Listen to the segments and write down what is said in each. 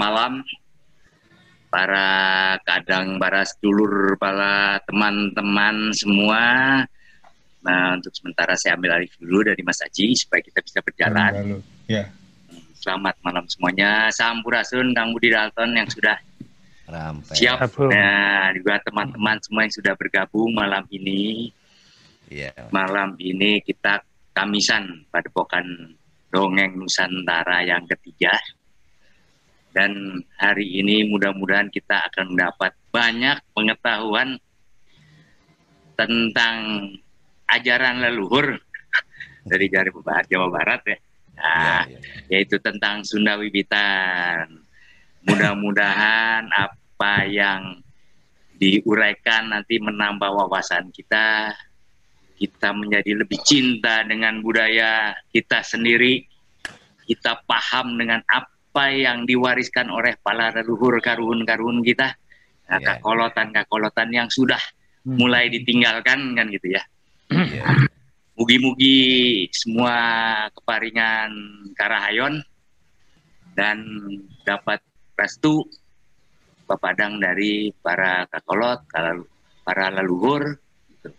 malam para kadang para sedulur, para teman-teman semua. Nah, untuk sementara saya ambil alih dulu dari Mas Aji supaya kita bisa berjalan. Lalu, ya. Selamat malam semuanya. Sampurasun, Kang Budi Dalton yang sudah Rampai. siap. Nah, juga teman-teman semua yang sudah bergabung malam ini. Ya. Malam ini kita Kamisan pada pokan Dongeng Nusantara yang ketiga dan hari ini mudah-mudahan kita akan mendapat banyak pengetahuan tentang ajaran leluhur dari Jawa Barat ya. Nah, ya, ya. yaitu tentang Sunda Wibitan. Mudah-mudahan apa yang diuraikan nanti menambah wawasan kita. Kita menjadi lebih cinta dengan budaya kita sendiri. Kita paham dengan apa apa yang diwariskan oleh para leluhur karun-karun kita ya, ya, kakolotan-kakolotan yang sudah hmm. mulai ditinggalkan kan gitu ya. Iya. Mugi-mugi semua keparingan Karahayon dan dapat restu pepadang dari para kakolot, para leluhur. Gitu.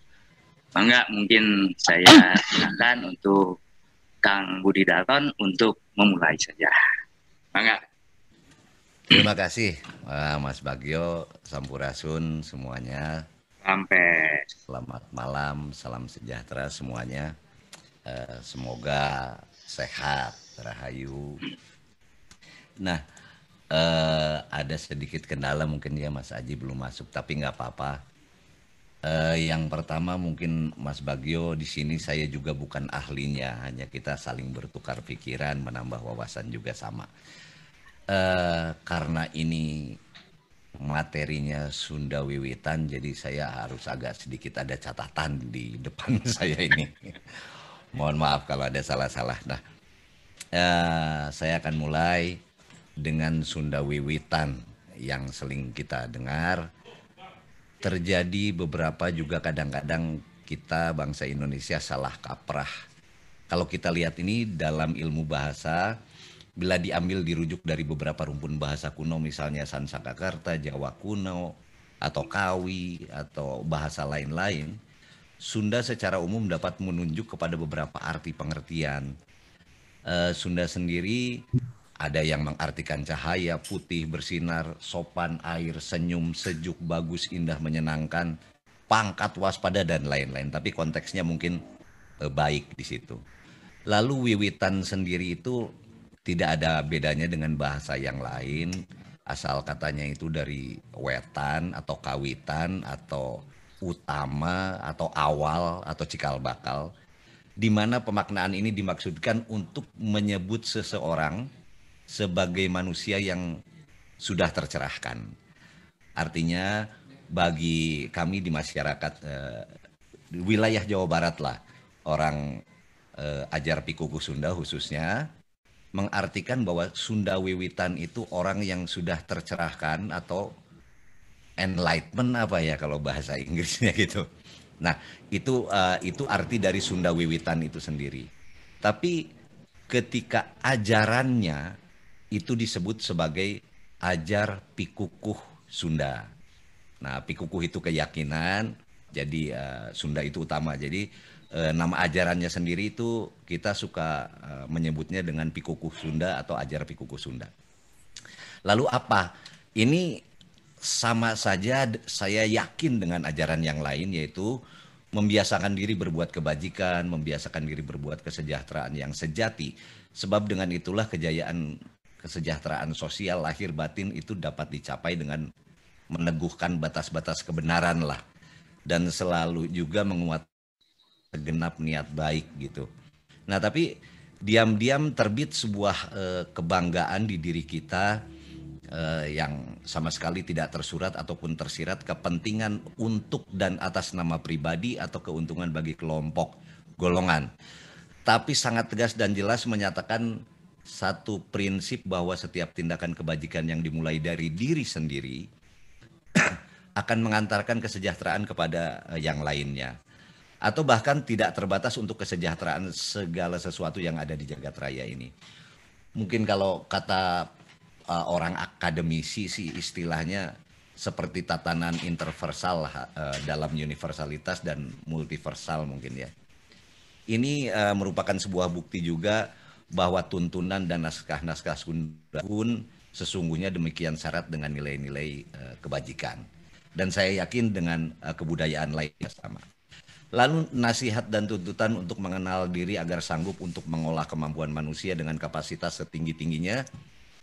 Mangga mungkin saya silakan untuk Kang Budi Dalton untuk memulai saja. Mangga. Terima kasih eh, Mas Bagio, Sampurasun semuanya. Sampai. Selamat malam, salam sejahtera semuanya. Eh, semoga sehat, rahayu. Nah, eh, ada sedikit kendala mungkin ya Mas Aji belum masuk, tapi nggak apa-apa. yang pertama mungkin Mas Bagio di sini saya juga bukan ahlinya, hanya kita saling bertukar pikiran, menambah wawasan juga sama. Eh, karena ini materinya Sunda Wiwitan, jadi saya harus agak sedikit ada catatan di depan saya ini. Mohon maaf kalau ada salah-salah. Nah, eh, saya akan mulai dengan Sunda Wiwitan yang seling kita dengar. Terjadi beberapa juga kadang-kadang kita bangsa Indonesia salah kaprah. Kalau kita lihat ini dalam ilmu bahasa, bila diambil dirujuk dari beberapa rumpun bahasa kuno misalnya Sansakakarta, Jawa kuno, atau Kawi, atau bahasa lain-lain, Sunda secara umum dapat menunjuk kepada beberapa arti pengertian. E, Sunda sendiri ada yang mengartikan cahaya, putih, bersinar, sopan, air, senyum, sejuk, bagus, indah, menyenangkan, pangkat, waspada, dan lain-lain. Tapi konteksnya mungkin e, baik di situ. Lalu wiwitan sendiri itu tidak ada bedanya dengan bahasa yang lain asal katanya itu dari wetan atau kawitan atau utama atau awal atau cikal bakal di mana pemaknaan ini dimaksudkan untuk menyebut seseorang sebagai manusia yang sudah tercerahkan. Artinya bagi kami di masyarakat eh, wilayah Jawa Barat lah orang eh, ajar pikuku Sunda khususnya mengartikan bahwa Sunda Wiwitan itu orang yang sudah tercerahkan atau enlightenment apa ya kalau bahasa Inggrisnya gitu. Nah, itu uh, itu arti dari Sunda Wiwitan itu sendiri. Tapi ketika ajarannya itu disebut sebagai ajar pikukuh Sunda. Nah, pikukuh itu keyakinan, jadi uh, Sunda itu utama. Jadi Eh, nama ajarannya sendiri itu kita suka eh, menyebutnya dengan Pikukus Sunda atau ajar Pikukus Sunda. Lalu apa? Ini sama saja saya yakin dengan ajaran yang lain yaitu membiasakan diri berbuat kebajikan, membiasakan diri berbuat kesejahteraan yang sejati. Sebab dengan itulah kejayaan kesejahteraan sosial lahir batin itu dapat dicapai dengan meneguhkan batas-batas kebenaran lah dan selalu juga menguat segenap niat baik gitu. Nah, tapi diam-diam terbit sebuah eh, kebanggaan di diri kita eh, yang sama sekali tidak tersurat ataupun tersirat kepentingan untuk dan atas nama pribadi atau keuntungan bagi kelompok golongan. Tapi sangat tegas dan jelas menyatakan satu prinsip bahwa setiap tindakan kebajikan yang dimulai dari diri sendiri akan mengantarkan kesejahteraan kepada eh, yang lainnya atau bahkan tidak terbatas untuk kesejahteraan segala sesuatu yang ada di jagat raya ini. Mungkin kalau kata uh, orang akademisi sih istilahnya seperti tatanan interversal uh, dalam universalitas dan multiversal mungkin ya. Ini uh, merupakan sebuah bukti juga bahwa tuntunan dan naskah-naskah Sunda pun sesungguhnya demikian syarat dengan nilai-nilai uh, kebajikan. Dan saya yakin dengan uh, kebudayaan lainnya sama. Lalu nasihat dan tuntutan untuk mengenal diri agar sanggup untuk mengolah kemampuan manusia dengan kapasitas setinggi-tingginya,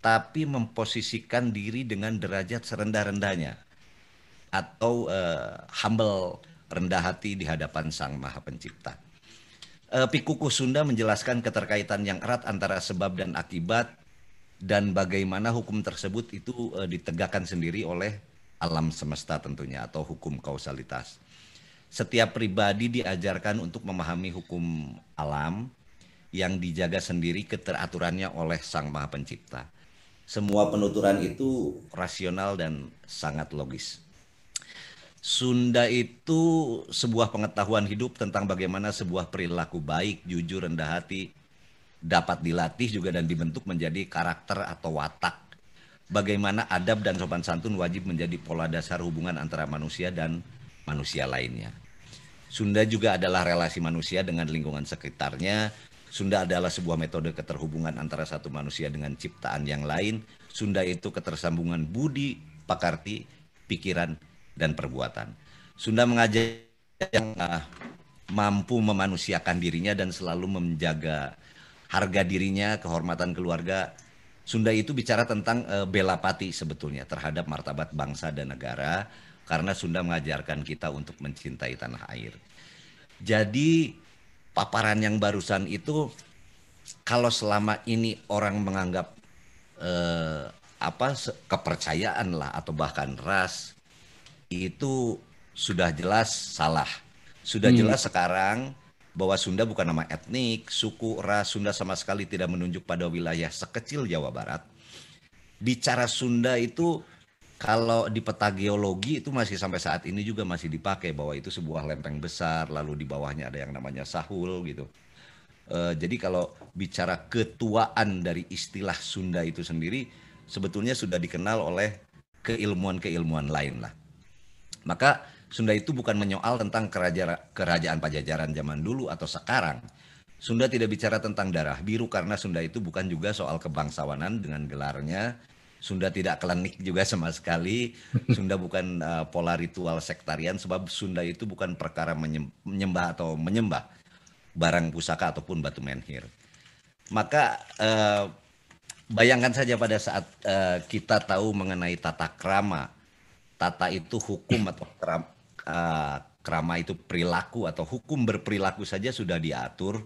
tapi memposisikan diri dengan derajat serendah-rendahnya atau uh, humble rendah hati di hadapan Sang Maha Pencipta. Uh, eh, Pikuku Sunda menjelaskan keterkaitan yang erat antara sebab dan akibat dan bagaimana hukum tersebut itu uh, ditegakkan sendiri oleh alam semesta tentunya atau hukum kausalitas setiap pribadi diajarkan untuk memahami hukum alam yang dijaga sendiri keteraturannya oleh Sang Maha Pencipta. Semua penuturan itu rasional dan sangat logis. Sunda itu sebuah pengetahuan hidup tentang bagaimana sebuah perilaku baik, jujur, rendah hati dapat dilatih juga dan dibentuk menjadi karakter atau watak. Bagaimana adab dan sopan santun wajib menjadi pola dasar hubungan antara manusia dan manusia lainnya. Sunda juga adalah relasi manusia dengan lingkungan sekitarnya. Sunda adalah sebuah metode keterhubungan antara satu manusia dengan ciptaan yang lain. Sunda itu ketersambungan budi, pakarti, pikiran, dan perbuatan. Sunda mengajak yang uh, mampu memanusiakan dirinya dan selalu menjaga harga dirinya, kehormatan keluarga. Sunda itu bicara tentang uh, bela pati sebetulnya terhadap martabat bangsa dan negara karena Sunda mengajarkan kita untuk mencintai tanah air. Jadi paparan yang barusan itu kalau selama ini orang menganggap eh, apa kepercayaan lah atau bahkan ras itu sudah jelas salah. Sudah hmm. jelas sekarang bahwa Sunda bukan nama etnik, suku, ras Sunda sama sekali tidak menunjuk pada wilayah sekecil Jawa Barat. Bicara Sunda itu kalau di peta geologi itu masih sampai saat ini juga masih dipakai bahwa itu sebuah lempeng besar lalu di bawahnya ada yang namanya sahul gitu. E, jadi kalau bicara ketuaan dari istilah Sunda itu sendiri sebetulnya sudah dikenal oleh keilmuan-keilmuan lain lah. Maka Sunda itu bukan menyoal tentang kerajaan, kerajaan Pajajaran zaman dulu atau sekarang. Sunda tidak bicara tentang darah biru karena Sunda itu bukan juga soal kebangsawanan dengan gelarnya Sunda tidak klenik juga sama sekali. Sunda bukan uh, pola ritual sektarian sebab Sunda itu bukan perkara menyembah atau menyembah barang pusaka ataupun batu menhir. Maka uh, bayangkan saja pada saat uh, kita tahu mengenai tata krama. Tata itu hukum atau krama, uh, krama itu perilaku atau hukum berperilaku saja sudah diatur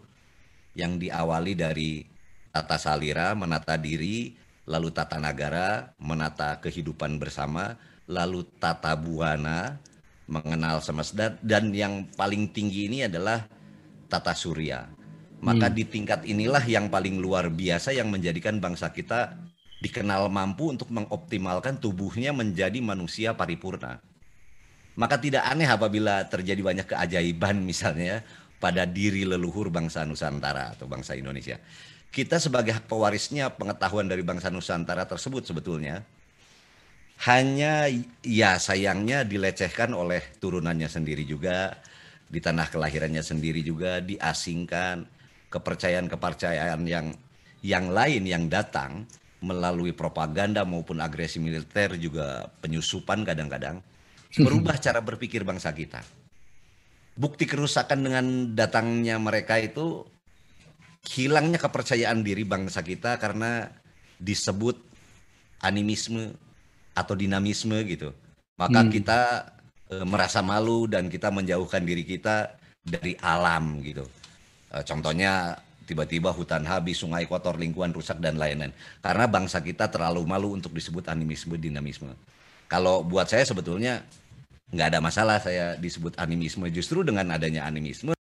yang diawali dari tata salira, menata diri, lalu tata negara, menata kehidupan bersama, lalu tata buana, mengenal semesta dan yang paling tinggi ini adalah tata surya. Maka hmm. di tingkat inilah yang paling luar biasa yang menjadikan bangsa kita dikenal mampu untuk mengoptimalkan tubuhnya menjadi manusia paripurna. Maka tidak aneh apabila terjadi banyak keajaiban misalnya ya pada diri leluhur bangsa Nusantara atau bangsa Indonesia kita sebagai hak pewarisnya pengetahuan dari bangsa Nusantara tersebut sebetulnya hanya ya sayangnya dilecehkan oleh turunannya sendiri juga, di tanah kelahirannya sendiri juga diasingkan kepercayaan-kepercayaan yang yang lain yang datang melalui propaganda maupun agresi militer juga penyusupan kadang-kadang hmm. merubah cara berpikir bangsa kita. Bukti kerusakan dengan datangnya mereka itu hilangnya kepercayaan diri bangsa kita karena disebut animisme atau dinamisme gitu. Maka hmm. kita e, merasa malu dan kita menjauhkan diri kita dari alam gitu. E, contohnya tiba-tiba hutan habis, sungai kotor, lingkungan rusak dan lain-lain. Karena bangsa kita terlalu malu untuk disebut animisme dinamisme. Kalau buat saya sebetulnya nggak ada masalah saya disebut animisme. Justru dengan adanya animisme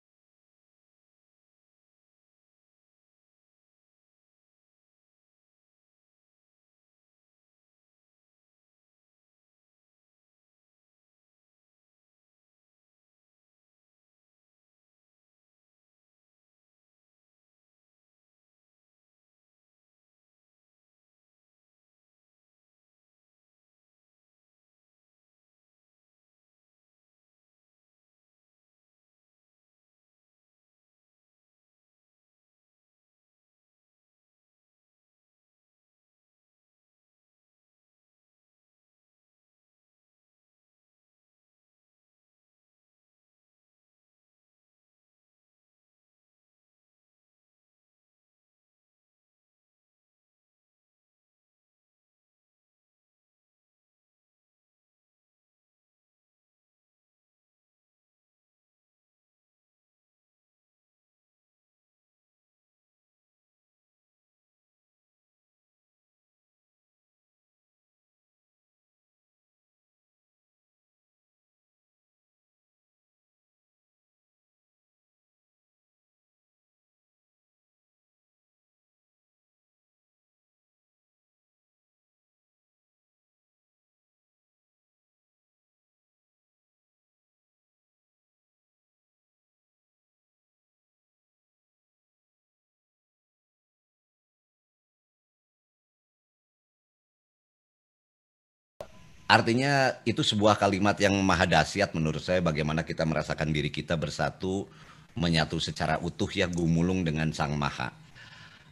Artinya itu sebuah kalimat yang maha dahsyat menurut saya bagaimana kita merasakan diri kita bersatu menyatu secara utuh ya gumulung dengan Sang Maha.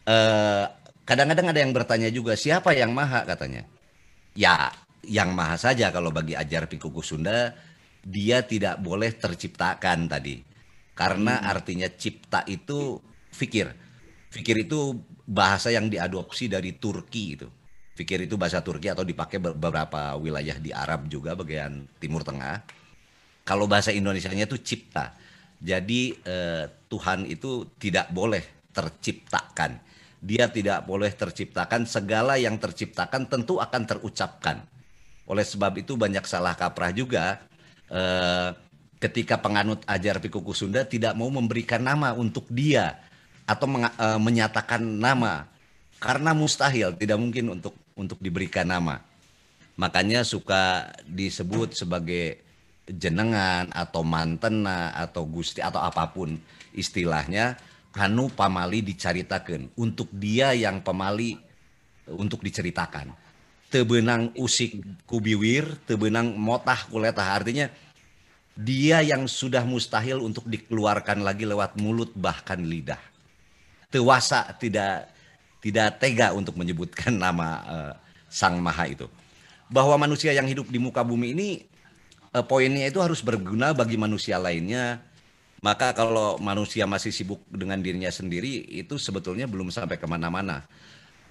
Eh, kadang-kadang ada yang bertanya juga siapa yang Maha katanya. Ya, yang Maha saja kalau bagi ajar Pikuku Sunda dia tidak boleh terciptakan tadi. Karena hmm. artinya cipta itu fikir. Fikir itu bahasa yang diadopsi dari Turki itu pikir itu bahasa Turki atau dipakai beberapa wilayah di Arab juga bagian Timur Tengah. Kalau bahasa Indonesianya itu cipta. Jadi eh, Tuhan itu tidak boleh terciptakan. Dia tidak boleh terciptakan. Segala yang terciptakan tentu akan terucapkan. Oleh sebab itu banyak salah kaprah juga eh, ketika penganut ajar Pikuku Sunda tidak mau memberikan nama untuk dia atau eh, menyatakan nama karena mustahil tidak mungkin untuk untuk diberikan nama. Makanya suka disebut sebagai jenengan atau mantena atau gusti atau apapun istilahnya kanu pamali dicaritakan untuk dia yang Pamali untuk diceritakan tebenang usik kubiwir tebenang motah kuleta. artinya dia yang sudah mustahil untuk dikeluarkan lagi lewat mulut bahkan lidah. Tewasa tidak tidak tega untuk menyebutkan nama uh, Sang Maha itu. Bahwa manusia yang hidup di muka bumi ini uh, poinnya itu harus berguna bagi manusia lainnya. Maka kalau manusia masih sibuk dengan dirinya sendiri itu sebetulnya belum sampai kemana-mana.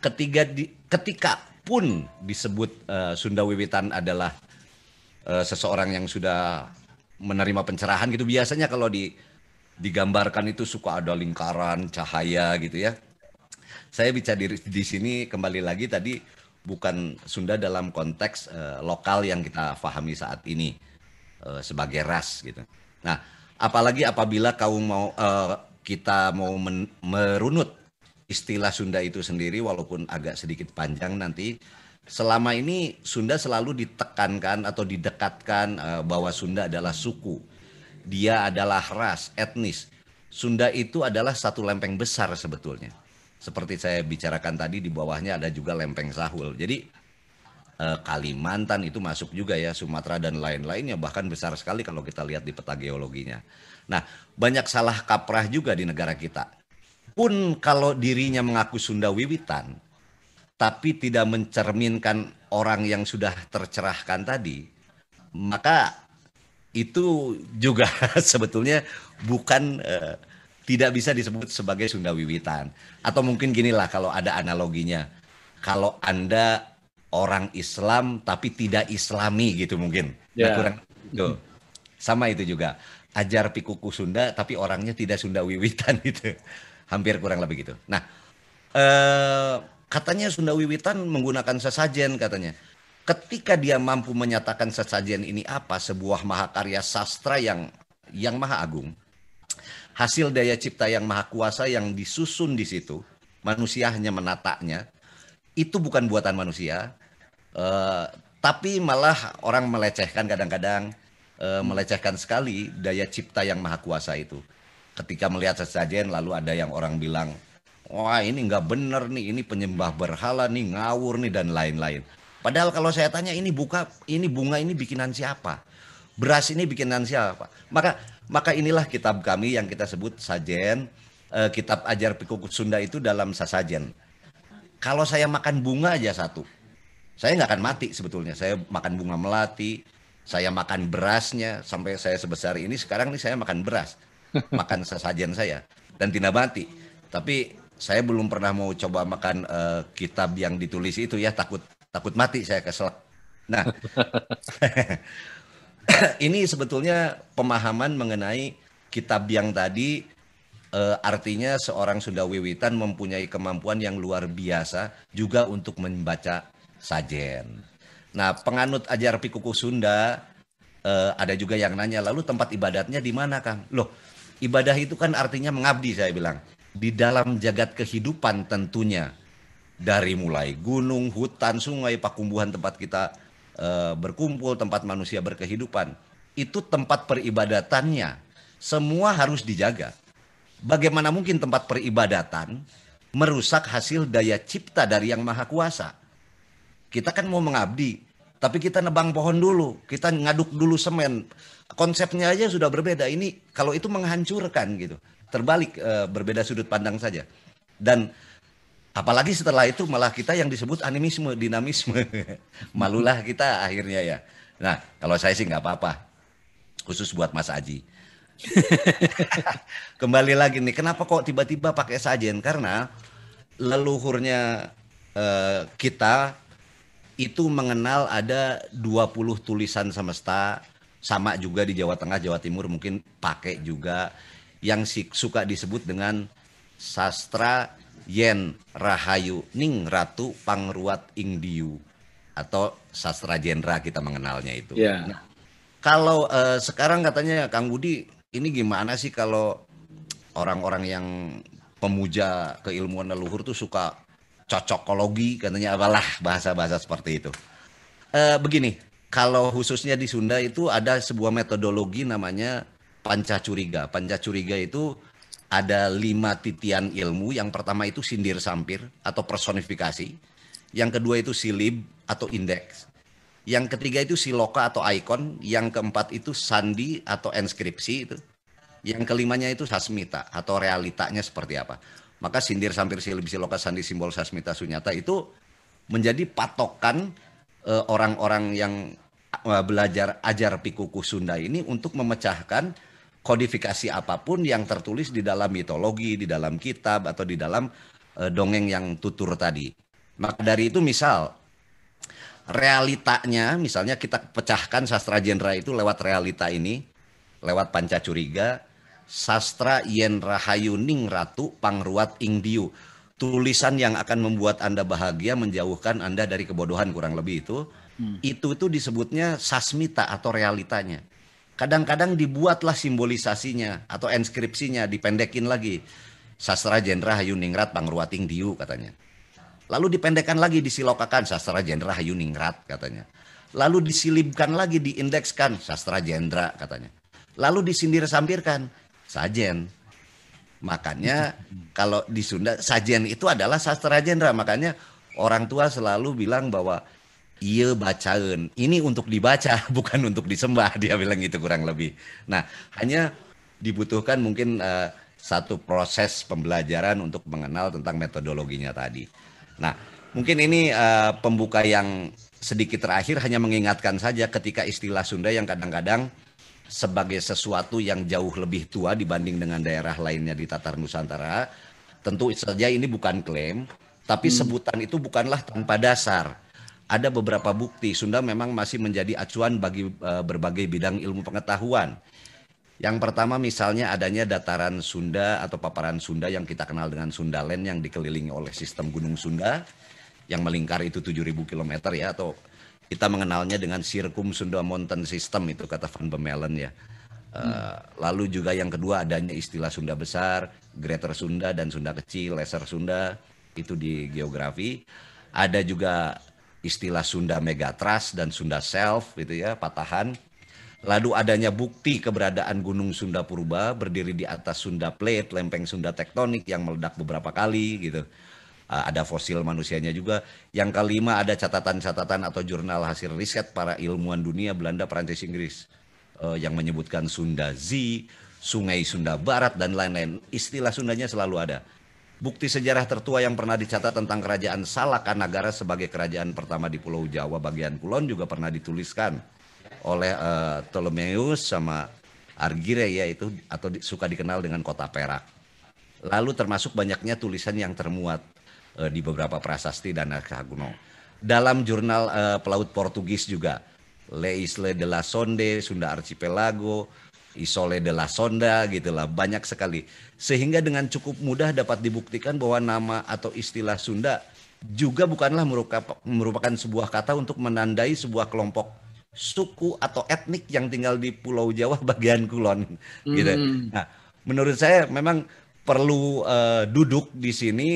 Ketiga di, ketika pun disebut uh, Sunda Wiwitan adalah uh, seseorang yang sudah menerima pencerahan gitu biasanya kalau di digambarkan itu suka ada lingkaran cahaya gitu ya saya bicara di, di sini kembali lagi tadi bukan Sunda dalam konteks uh, lokal yang kita fahami saat ini uh, sebagai ras gitu. Nah, apalagi apabila kau mau uh, kita mau men, merunut istilah Sunda itu sendiri walaupun agak sedikit panjang nanti selama ini Sunda selalu ditekankan atau didekatkan uh, bahwa Sunda adalah suku. Dia adalah ras, etnis. Sunda itu adalah satu lempeng besar sebetulnya seperti saya bicarakan tadi di bawahnya ada juga lempeng sahul. Jadi eh, Kalimantan itu masuk juga ya Sumatera dan lain-lainnya bahkan besar sekali kalau kita lihat di peta geologinya. Nah, banyak salah kaprah juga di negara kita. Pun kalau dirinya mengaku Sunda Wiwitan tapi tidak mencerminkan orang yang sudah tercerahkan tadi, maka itu juga sebetulnya bukan uh, tidak bisa disebut sebagai Sunda Wiwitan. Atau mungkin ginilah kalau ada analoginya. Kalau Anda orang Islam tapi tidak Islami gitu mungkin. Yeah. Nah, ya. kurang itu. Sama itu juga. Ajar pikuku Sunda tapi orangnya tidak Sunda Wiwitan gitu. Hampir kurang lebih gitu. Nah, eh, katanya Sunda Wiwitan menggunakan sesajen katanya. Ketika dia mampu menyatakan sesajen ini apa sebuah mahakarya sastra yang yang maha agung hasil daya cipta yang maha kuasa yang disusun di situ, manusia hanya menatanya, itu bukan buatan manusia, uh, tapi malah orang melecehkan kadang-kadang, uh, melecehkan sekali daya cipta yang maha kuasa itu. Ketika melihat sesajen lalu ada yang orang bilang, wah ini nggak benar nih, ini penyembah berhala nih, ngawur nih, dan lain-lain. Padahal kalau saya tanya ini buka, ini bunga ini bikinan siapa? beras ini bikinan siapa maka maka inilah kitab kami yang kita sebut sajen e, kitab ajar pikukut Sunda itu dalam sasajen kalau saya makan bunga aja satu saya nggak akan mati sebetulnya saya makan bunga melati saya makan berasnya sampai saya sebesar ini sekarang ini saya makan beras makan sasajen saya dan tidak mati tapi saya belum pernah mau coba makan e, kitab yang ditulis itu ya takut takut mati saya kesel. Nah, ini sebetulnya pemahaman mengenai kitab yang tadi e, artinya seorang Sunda Wiwitan mempunyai kemampuan yang luar biasa juga untuk membaca sajen. Nah, penganut ajar Pikuku Sunda e, ada juga yang nanya, lalu tempat ibadatnya di mana, Kang? Loh, ibadah itu kan artinya mengabdi, saya bilang. Di dalam jagat kehidupan tentunya. Dari mulai gunung, hutan, sungai, pakumbuhan tempat kita Eh, berkumpul, tempat manusia berkehidupan. Itu tempat peribadatannya. Semua harus dijaga. Bagaimana mungkin tempat peribadatan merusak hasil daya cipta dari Yang Maha Kuasa? Kita kan mau mengabdi, tapi kita nebang pohon dulu, kita ngaduk dulu semen. Konsepnya aja sudah berbeda. Ini kalau itu menghancurkan gitu. Terbalik e, berbeda sudut pandang saja. Dan Apalagi setelah itu malah kita yang disebut animisme, dinamisme. Malulah kita akhirnya ya. Nah, kalau saya sih nggak apa-apa. Khusus buat Mas Aji. Kembali lagi nih, kenapa kok tiba-tiba pakai sajen? Karena leluhurnya eh, kita itu mengenal ada 20 tulisan semesta sama juga di Jawa Tengah, Jawa Timur mungkin pakai juga yang suka disebut dengan sastra yen rahayu ning ratu pangruat ing diu atau sastra jenra kita mengenalnya itu. Yeah. Nah, kalau uh, sekarang katanya Kang Budi ini gimana sih kalau orang-orang yang pemuja keilmuan leluhur tuh suka cocokologi katanya apalah bahasa-bahasa seperti itu. Uh, begini, kalau khususnya di Sunda itu ada sebuah metodologi namanya panca curiga. Panca curiga itu ada lima titian ilmu. Yang pertama itu sindir sampir atau personifikasi. Yang kedua itu silib atau indeks. Yang ketiga itu siloka atau ikon. Yang keempat itu sandi atau inskripsi itu. Yang kelimanya itu sasmita atau realitanya seperti apa. Maka sindir sampir silib siloka sandi simbol sasmita sunyata itu menjadi patokan e, orang-orang uh, yang e, belajar ajar pikuku Sunda ini untuk memecahkan kodifikasi apapun yang tertulis di dalam mitologi, di dalam kitab atau di dalam e, dongeng yang tutur tadi. Maka dari itu misal realitanya misalnya kita pecahkan sastra jendera itu lewat realita ini, lewat panca curiga, sastra yen rahayu ning ratu pangruat ing diu. Tulisan yang akan membuat Anda bahagia menjauhkan Anda dari kebodohan kurang lebih itu. Hmm. Itu itu disebutnya sasmita atau realitanya kadang-kadang dibuatlah simbolisasinya atau inskripsinya dipendekin lagi. Sastra Jenderal Hayu Ningrat Pangruwating Diu katanya. Lalu dipendekkan lagi disilokakan Sastra Jenderal Hayu Ningrat katanya. Lalu disilipkan lagi diindekskan Sastra Jendra katanya. Lalu disindir-sampirkan Sajen. Makanya kalau di Sunda Sajen itu adalah sastra jendera. Makanya orang tua selalu bilang bahwa Iya bacaan. Ini untuk dibaca, bukan untuk disembah. Dia bilang gitu kurang lebih. Nah, hanya dibutuhkan mungkin uh, satu proses pembelajaran untuk mengenal tentang metodologinya tadi. Nah, mungkin ini uh, pembuka yang sedikit terakhir hanya mengingatkan saja ketika istilah Sunda yang kadang-kadang sebagai sesuatu yang jauh lebih tua dibanding dengan daerah lainnya di Tatar Nusantara, tentu saja ini bukan klaim, tapi hmm. sebutan itu bukanlah tanpa dasar ada beberapa bukti Sunda memang masih menjadi acuan bagi uh, berbagai bidang ilmu pengetahuan. Yang pertama misalnya adanya dataran Sunda atau paparan Sunda yang kita kenal dengan Sundaland yang dikelilingi oleh sistem Gunung Sunda yang melingkar itu 7000 km ya atau kita mengenalnya dengan Sirkum Sunda Mountain System itu kata Van Bemelen ya. Eh, hmm. Lalu juga yang kedua adanya istilah Sunda Besar, Greater Sunda dan Sunda Kecil, Lesser Sunda itu di geografi. Ada juga istilah Sunda Megatrust dan Sunda Self gitu ya, patahan. Lalu adanya bukti keberadaan Gunung Sunda Purba berdiri di atas Sunda Plate, lempeng Sunda tektonik yang meledak beberapa kali gitu. Ah, ada fosil manusianya juga. Yang kelima ada catatan-catatan atau jurnal hasil riset para ilmuwan dunia Belanda, Prancis, Inggris eh, yang menyebutkan Sunda Z, Sungai Sunda Barat dan lain-lain. Istilah Sundanya selalu ada Bukti sejarah tertua yang pernah dicatat tentang kerajaan Salakanagara sebagai kerajaan pertama di Pulau Jawa bagian kulon juga pernah dituliskan oleh uh, Ptolemeus sama Argire yaitu atau di, suka dikenal dengan kota Perak. Lalu termasuk banyaknya tulisan yang termuat uh, di beberapa prasasti dan naskah kuno. Dalam jurnal uh, pelaut Portugis juga Le Isle de la Sonde, Sunda Archipelago, Isole de la Sonda gitulah banyak sekali sehingga dengan cukup mudah dapat dibuktikan bahwa nama atau istilah Sunda juga bukanlah merupakan sebuah kata untuk menandai sebuah kelompok suku atau etnik yang tinggal di Pulau Jawa bagian kulon gitu. Hmm. Nah, menurut saya memang perlu uh, duduk di sini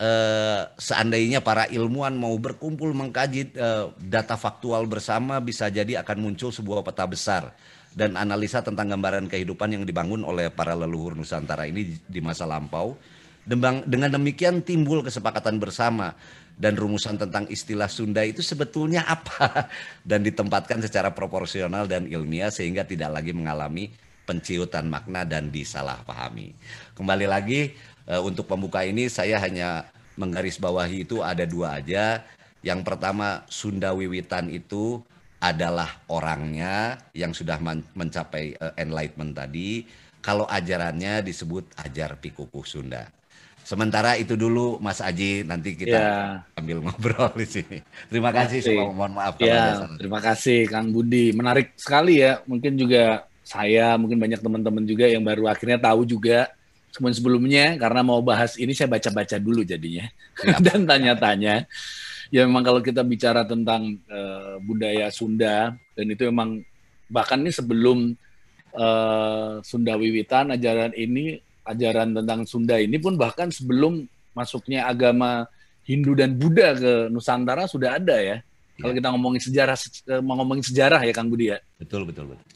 Uh, seandainya para ilmuwan mau berkumpul mengkaji uh, data faktual bersama bisa jadi akan muncul sebuah peta besar dan analisa tentang gambaran kehidupan yang dibangun oleh para leluhur Nusantara ini di masa lampau. Dengan demikian timbul kesepakatan bersama dan rumusan tentang istilah Sunda itu sebetulnya apa dan ditempatkan secara proporsional dan ilmiah sehingga tidak lagi mengalami penciutan makna dan disalahpahami. Kembali lagi eh, untuk pembuka ini saya hanya menggarisbawahi itu ada dua aja. Yang pertama Sunda Wiwitan itu adalah orangnya yang sudah mencapai eh, enlightenment tadi. Kalau ajarannya disebut ajar pikukuh Sunda. Sementara itu dulu Mas Aji, nanti kita ya. ambil ngobrol di sini. Terima kasih, semua mohon maaf. Ya, terima kasih Kang Budi. Menarik sekali ya, mungkin juga saya, mungkin banyak teman-teman juga yang baru akhirnya tahu juga sebelum sebelumnya karena mau bahas ini saya baca-baca dulu jadinya dan tanya-tanya ya memang kalau kita bicara tentang uh, budaya Sunda dan itu memang bahkan ini sebelum uh, Sunda Wiwitan ajaran ini ajaran tentang Sunda ini pun bahkan sebelum masuknya agama Hindu dan Buddha ke Nusantara sudah ada ya. ya. Kalau kita ngomongin sejarah eh, ngomongin sejarah ya Kang Budi ya. Betul betul betul.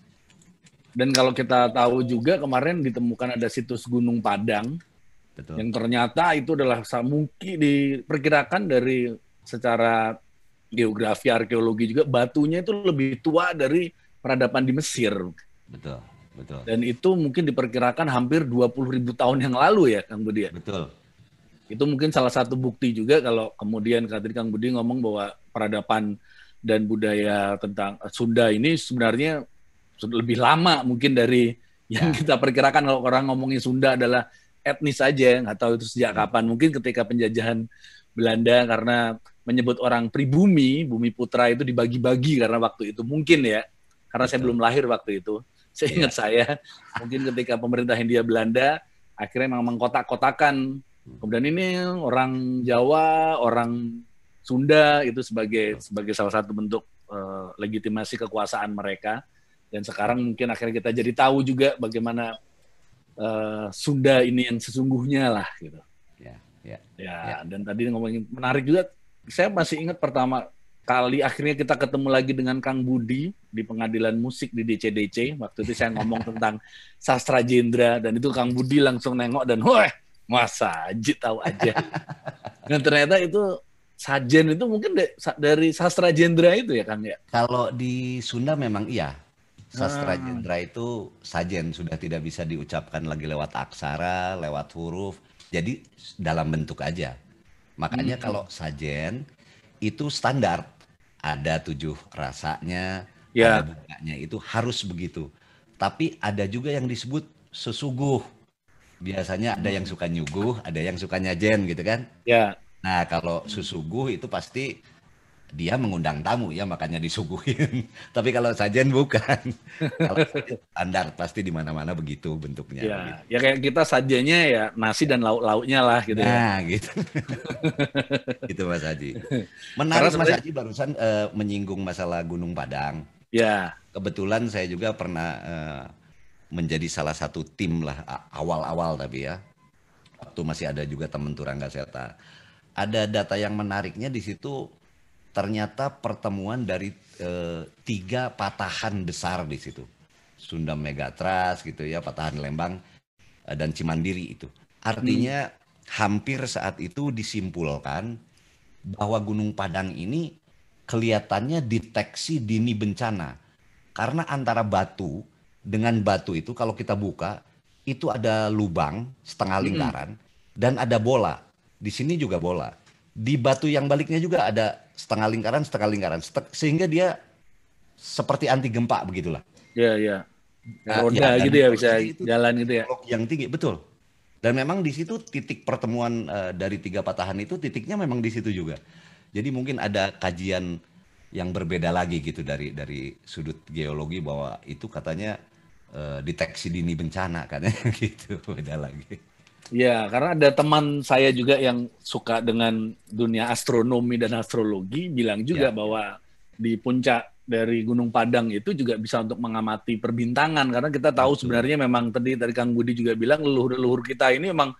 Dan kalau kita tahu juga kemarin ditemukan ada situs Gunung Padang Betul. Yang ternyata itu adalah Samuki diperkirakan dari secara geografi arkeologi juga batunya itu lebih tua dari peradaban di Mesir. Betul, betul. Dan itu mungkin diperkirakan hampir 20 ribu tahun yang lalu ya Kang Budi. Ya? Betul. Itu mungkin salah satu bukti juga kalau kemudian tadi Kang Budi ngomong bahwa peradaban dan budaya tentang eh, Sunda ini sebenarnya lebih lama mungkin dari yang ya. kita perkirakan kalau orang ngomongin Sunda adalah etnis saja nggak tahu itu sejak ya. kapan mungkin ketika penjajahan Belanda karena menyebut orang pribumi, bumi putra itu dibagi-bagi karena waktu itu mungkin ya, karena saya belum lahir waktu itu. Saya ingat ya. saya, mungkin ketika pemerintah Hindia Belanda akhirnya memang mengkotak-kotakan. Hmm. Kemudian ini orang Jawa, orang Sunda itu sebagai sebagai salah satu bentuk uh, legitimasi kekuasaan mereka. Dan sekarang mungkin akhirnya kita jadi tahu juga bagaimana uh, Sunda ini yang sesungguhnya lah gitu. Ya, ya, ya, ya. Dan tadi ngomongin menarik juga saya masih ingat pertama kali akhirnya kita ketemu lagi dengan Kang Budi di pengadilan musik di DCDC. Waktu itu saya ngomong tentang sastra jendra dan itu Kang Budi langsung nengok dan wah masa aja tahu aja. Dan ternyata itu sajen itu mungkin dari sastra jendra itu ya Kang ya. Kalau di Sunda memang iya. Sastra jendra ah. itu sajen sudah tidak bisa diucapkan lagi lewat aksara, lewat huruf. Jadi dalam bentuk aja Makanya hmm. kalau sajen itu standar ada tujuh rasanya, ya. ada bukanya itu harus begitu. Tapi ada juga yang disebut sesuguh. Biasanya ada yang hmm. suka nyuguh, ada yang suka nyajen gitu kan. Ya. Nah kalau sesuguh itu pasti dia mengundang tamu ya makanya disuguhin. Tapi kalau sajian bukan. kalau sajen standar pasti di mana-mana begitu bentuknya. Ya, begitu. ya kayak kita sajennya ya nasi ya. dan lauk-lauknya lah gitu ya. nah, ya. gitu. gitu Mas Haji. Menarik Mas Haji barusan uh, menyinggung masalah Gunung Padang. Ya. Kebetulan saya juga pernah uh, menjadi salah satu tim lah awal-awal tapi ya. Waktu masih ada juga teman Turangga Seta. Ada data yang menariknya di situ ternyata pertemuan dari e, tiga patahan besar di situ. Sunda Megatras gitu ya, patahan Lembang e, dan Cimandiri itu. Artinya hmm. hampir saat itu disimpulkan bahwa Gunung Padang ini kelihatannya deteksi dini bencana. Karena antara batu dengan batu itu kalau kita buka itu ada lubang setengah lingkaran hmm. dan ada bola. Di sini juga bola. Di batu yang baliknya juga ada setengah lingkaran, setengah lingkaran, sehingga dia seperti anti gempa begitulah. ya ya Nah, roda ya, gitu ya bisa itu, jalan gitu ya. Yang tinggi betul. Dan memang di situ titik pertemuan uh, dari tiga patahan itu titiknya memang di situ juga. Jadi mungkin ada kajian yang berbeda lagi gitu dari dari sudut geologi bahwa itu katanya uh, deteksi dini bencana katanya gitu beda lagi. Ya, karena ada teman saya juga yang suka dengan dunia astronomi dan astrologi bilang juga ya. bahwa di puncak dari Gunung Padang itu juga bisa untuk mengamati perbintangan karena kita tahu Betul. sebenarnya memang tadi dari Kang Budi juga bilang leluhur-leluhur kita ini memang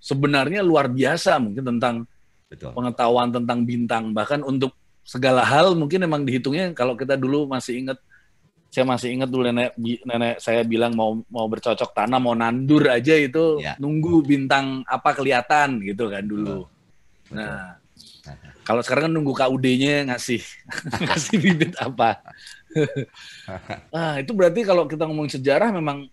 sebenarnya luar biasa mungkin tentang Betul. pengetahuan tentang bintang bahkan untuk segala hal mungkin memang dihitungnya kalau kita dulu masih ingat saya masih ingat dulu nenek nenek saya bilang mau mau bercocok tanam mau nandur aja itu ya. nunggu bintang apa kelihatan gitu kan dulu. Betul. Nah, kalau sekarang kan nunggu KUD-nya ngasih ngasih bibit apa. nah, itu berarti kalau kita ngomongin sejarah memang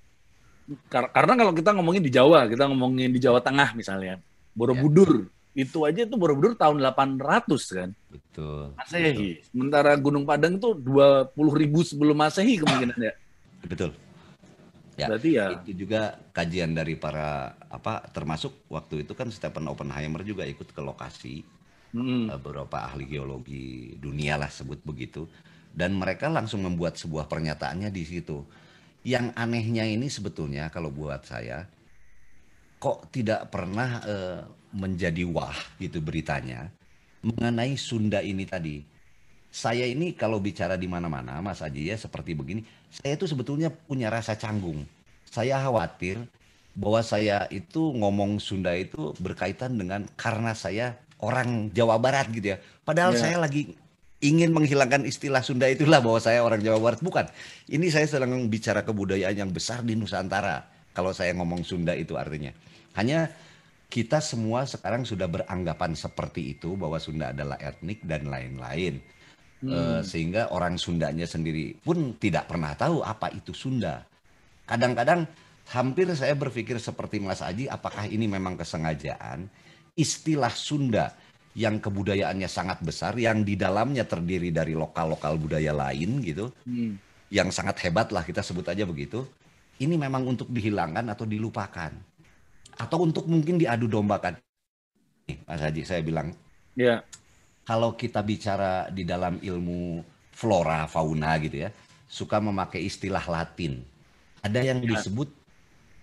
kar karena kalau kita ngomongin di Jawa, kita ngomongin di Jawa Tengah misalnya, Borobudur. Ya itu aja itu Borobudur tahun 800 kan. Betul. Masehi. Betul. Sementara Gunung Padang itu 20 ribu sebelum Masehi kemungkinan ya. Betul. Ya, Berarti ya itu juga kajian dari para apa termasuk waktu itu kan Stephen Oppenheimer juga ikut ke lokasi hmm. Eh, beberapa ahli geologi dunia lah sebut begitu dan mereka langsung membuat sebuah pernyataannya di situ. Yang anehnya ini sebetulnya kalau buat saya kok tidak pernah eh, menjadi wah gitu beritanya mengenai Sunda ini tadi. Saya ini kalau bicara di mana-mana Mas Aji ya seperti begini, saya itu sebetulnya punya rasa canggung. Saya khawatir bahwa saya itu ngomong Sunda itu berkaitan dengan karena saya orang Jawa Barat gitu ya. Padahal yeah. saya lagi ingin menghilangkan istilah Sunda itulah bahwa saya orang Jawa Barat bukan. Ini saya sedang bicara kebudayaan yang besar di Nusantara. Kalau saya ngomong Sunda itu artinya. Hanya kita semua sekarang sudah beranggapan seperti itu bahwa Sunda adalah etnik dan lain-lain. Hmm. E, sehingga orang Sundanya sendiri pun tidak pernah tahu apa itu Sunda. Kadang-kadang hampir saya berpikir seperti Mas Aji, apakah ini memang kesengajaan? Istilah Sunda yang kebudayaannya sangat besar, yang di dalamnya terdiri dari lokal-lokal budaya lain gitu, hmm. yang sangat hebat lah kita sebut aja begitu. Ini memang untuk dihilangkan atau dilupakan atau untuk mungkin diadu domba kan Mas Haji, saya bilang. Ya. Kalau kita bicara di dalam ilmu flora fauna gitu ya, suka memakai istilah Latin. Ada yang yeah. disebut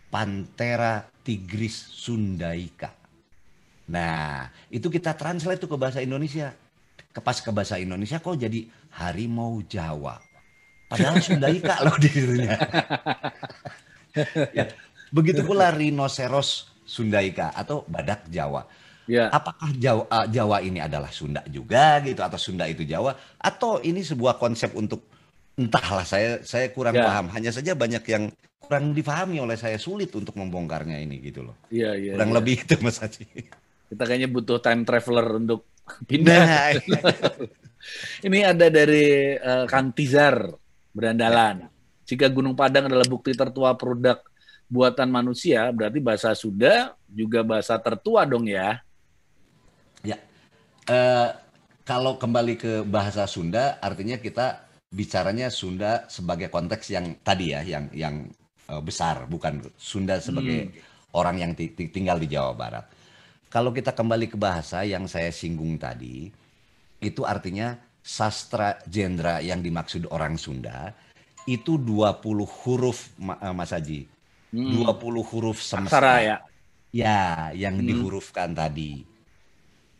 Panthera tigris sundaica. Nah, itu kita translate tuh ke bahasa Indonesia. Kepas ke bahasa Indonesia kok jadi harimau Jawa. Padahal Sundaika loh dirinya. ya, Begitu pula rinoceros Sundaika atau badak Jawa. Ya. Apakah Jawa, eh, Jawa ini adalah Sunda juga gitu atau Sunda itu Jawa atau ini sebuah konsep untuk entahlah saya saya kurang ya. paham. Hanya saja banyak yang kurang difahami oleh saya sulit untuk membongkarnya ini gitu loh. Iya iya. Kurang ya. lebih itu Mas Haji. Kita kayaknya butuh time traveler untuk pindah. Nah, ya. ini ada dari uh, eh, Kang Tizar Berandalan. Ya. Jika Gunung Padang adalah bukti tertua produk buatan manusia, berarti bahasa Sunda juga bahasa tertua dong ya? Ya, uh, kalau kembali ke bahasa Sunda, artinya kita bicaranya Sunda sebagai konteks yang tadi ya, yang yang eh, besar, bukan Sunda sebagai hmm. orang yang tinggal di Jawa Barat. Kalau kita kembali ke bahasa yang saya singgung tadi, itu artinya sastra jendra yang dimaksud orang Sunda itu 20 huruf eh, Mas Haji hmm. 20 huruf semesta. Aksara ya. Ya, yang hmm. dihurufkan tadi.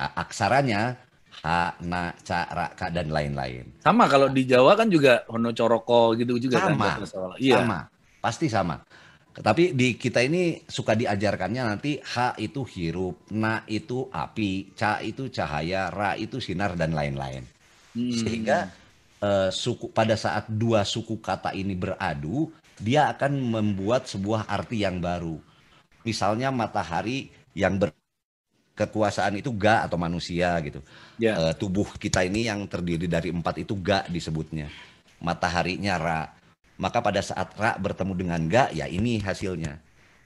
Aksaranya h, na, ca, ra, ka, dan lain-lain. Sama kalau di Jawa kan juga hono coroko gitu juga kan, sama, kan. Iya. Pasti sama. Tapi di kita ini suka diajarkannya nanti H itu hirup, Na itu api, Ca itu cahaya, Ra itu sinar dan lain-lain. Hmm. Sehingga uh, suku pada saat dua suku kata ini beradu, dia akan membuat sebuah arti yang baru. Misalnya matahari yang berkekuasaan itu ga atau manusia gitu. Yeah. Ya. Uh, tubuh kita ini yang terdiri dari empat itu ga disebutnya. Mataharinya ra. Maka pada saat ra bertemu dengan ga ya ini hasilnya.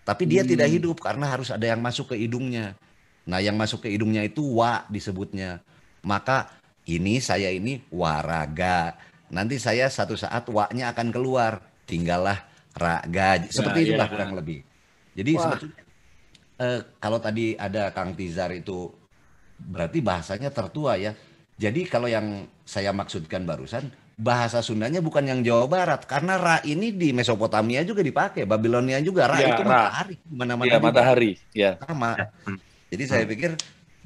Tapi dia hmm. tidak hidup karena harus ada yang masuk ke hidungnya. Nah yang masuk ke hidungnya itu wa disebutnya. Maka ini saya ini waraga. Nanti saya satu saat waknya akan keluar, tinggallah raga. Ya, Seperti ya, itulah ya. kurang lebih. Jadi sebetulnya uh, kalau tadi ada Kang Tizar itu berarti bahasanya tertua ya. Jadi kalau yang saya maksudkan barusan bahasa Sundanya bukan yang Jawa Barat karena ra ini di Mesopotamia juga dipakai, Babilonia juga ra ya, itu ra. matahari, mana-mana ya, matahari, ya. Sama. Hmm. Jadi saya hmm. pikir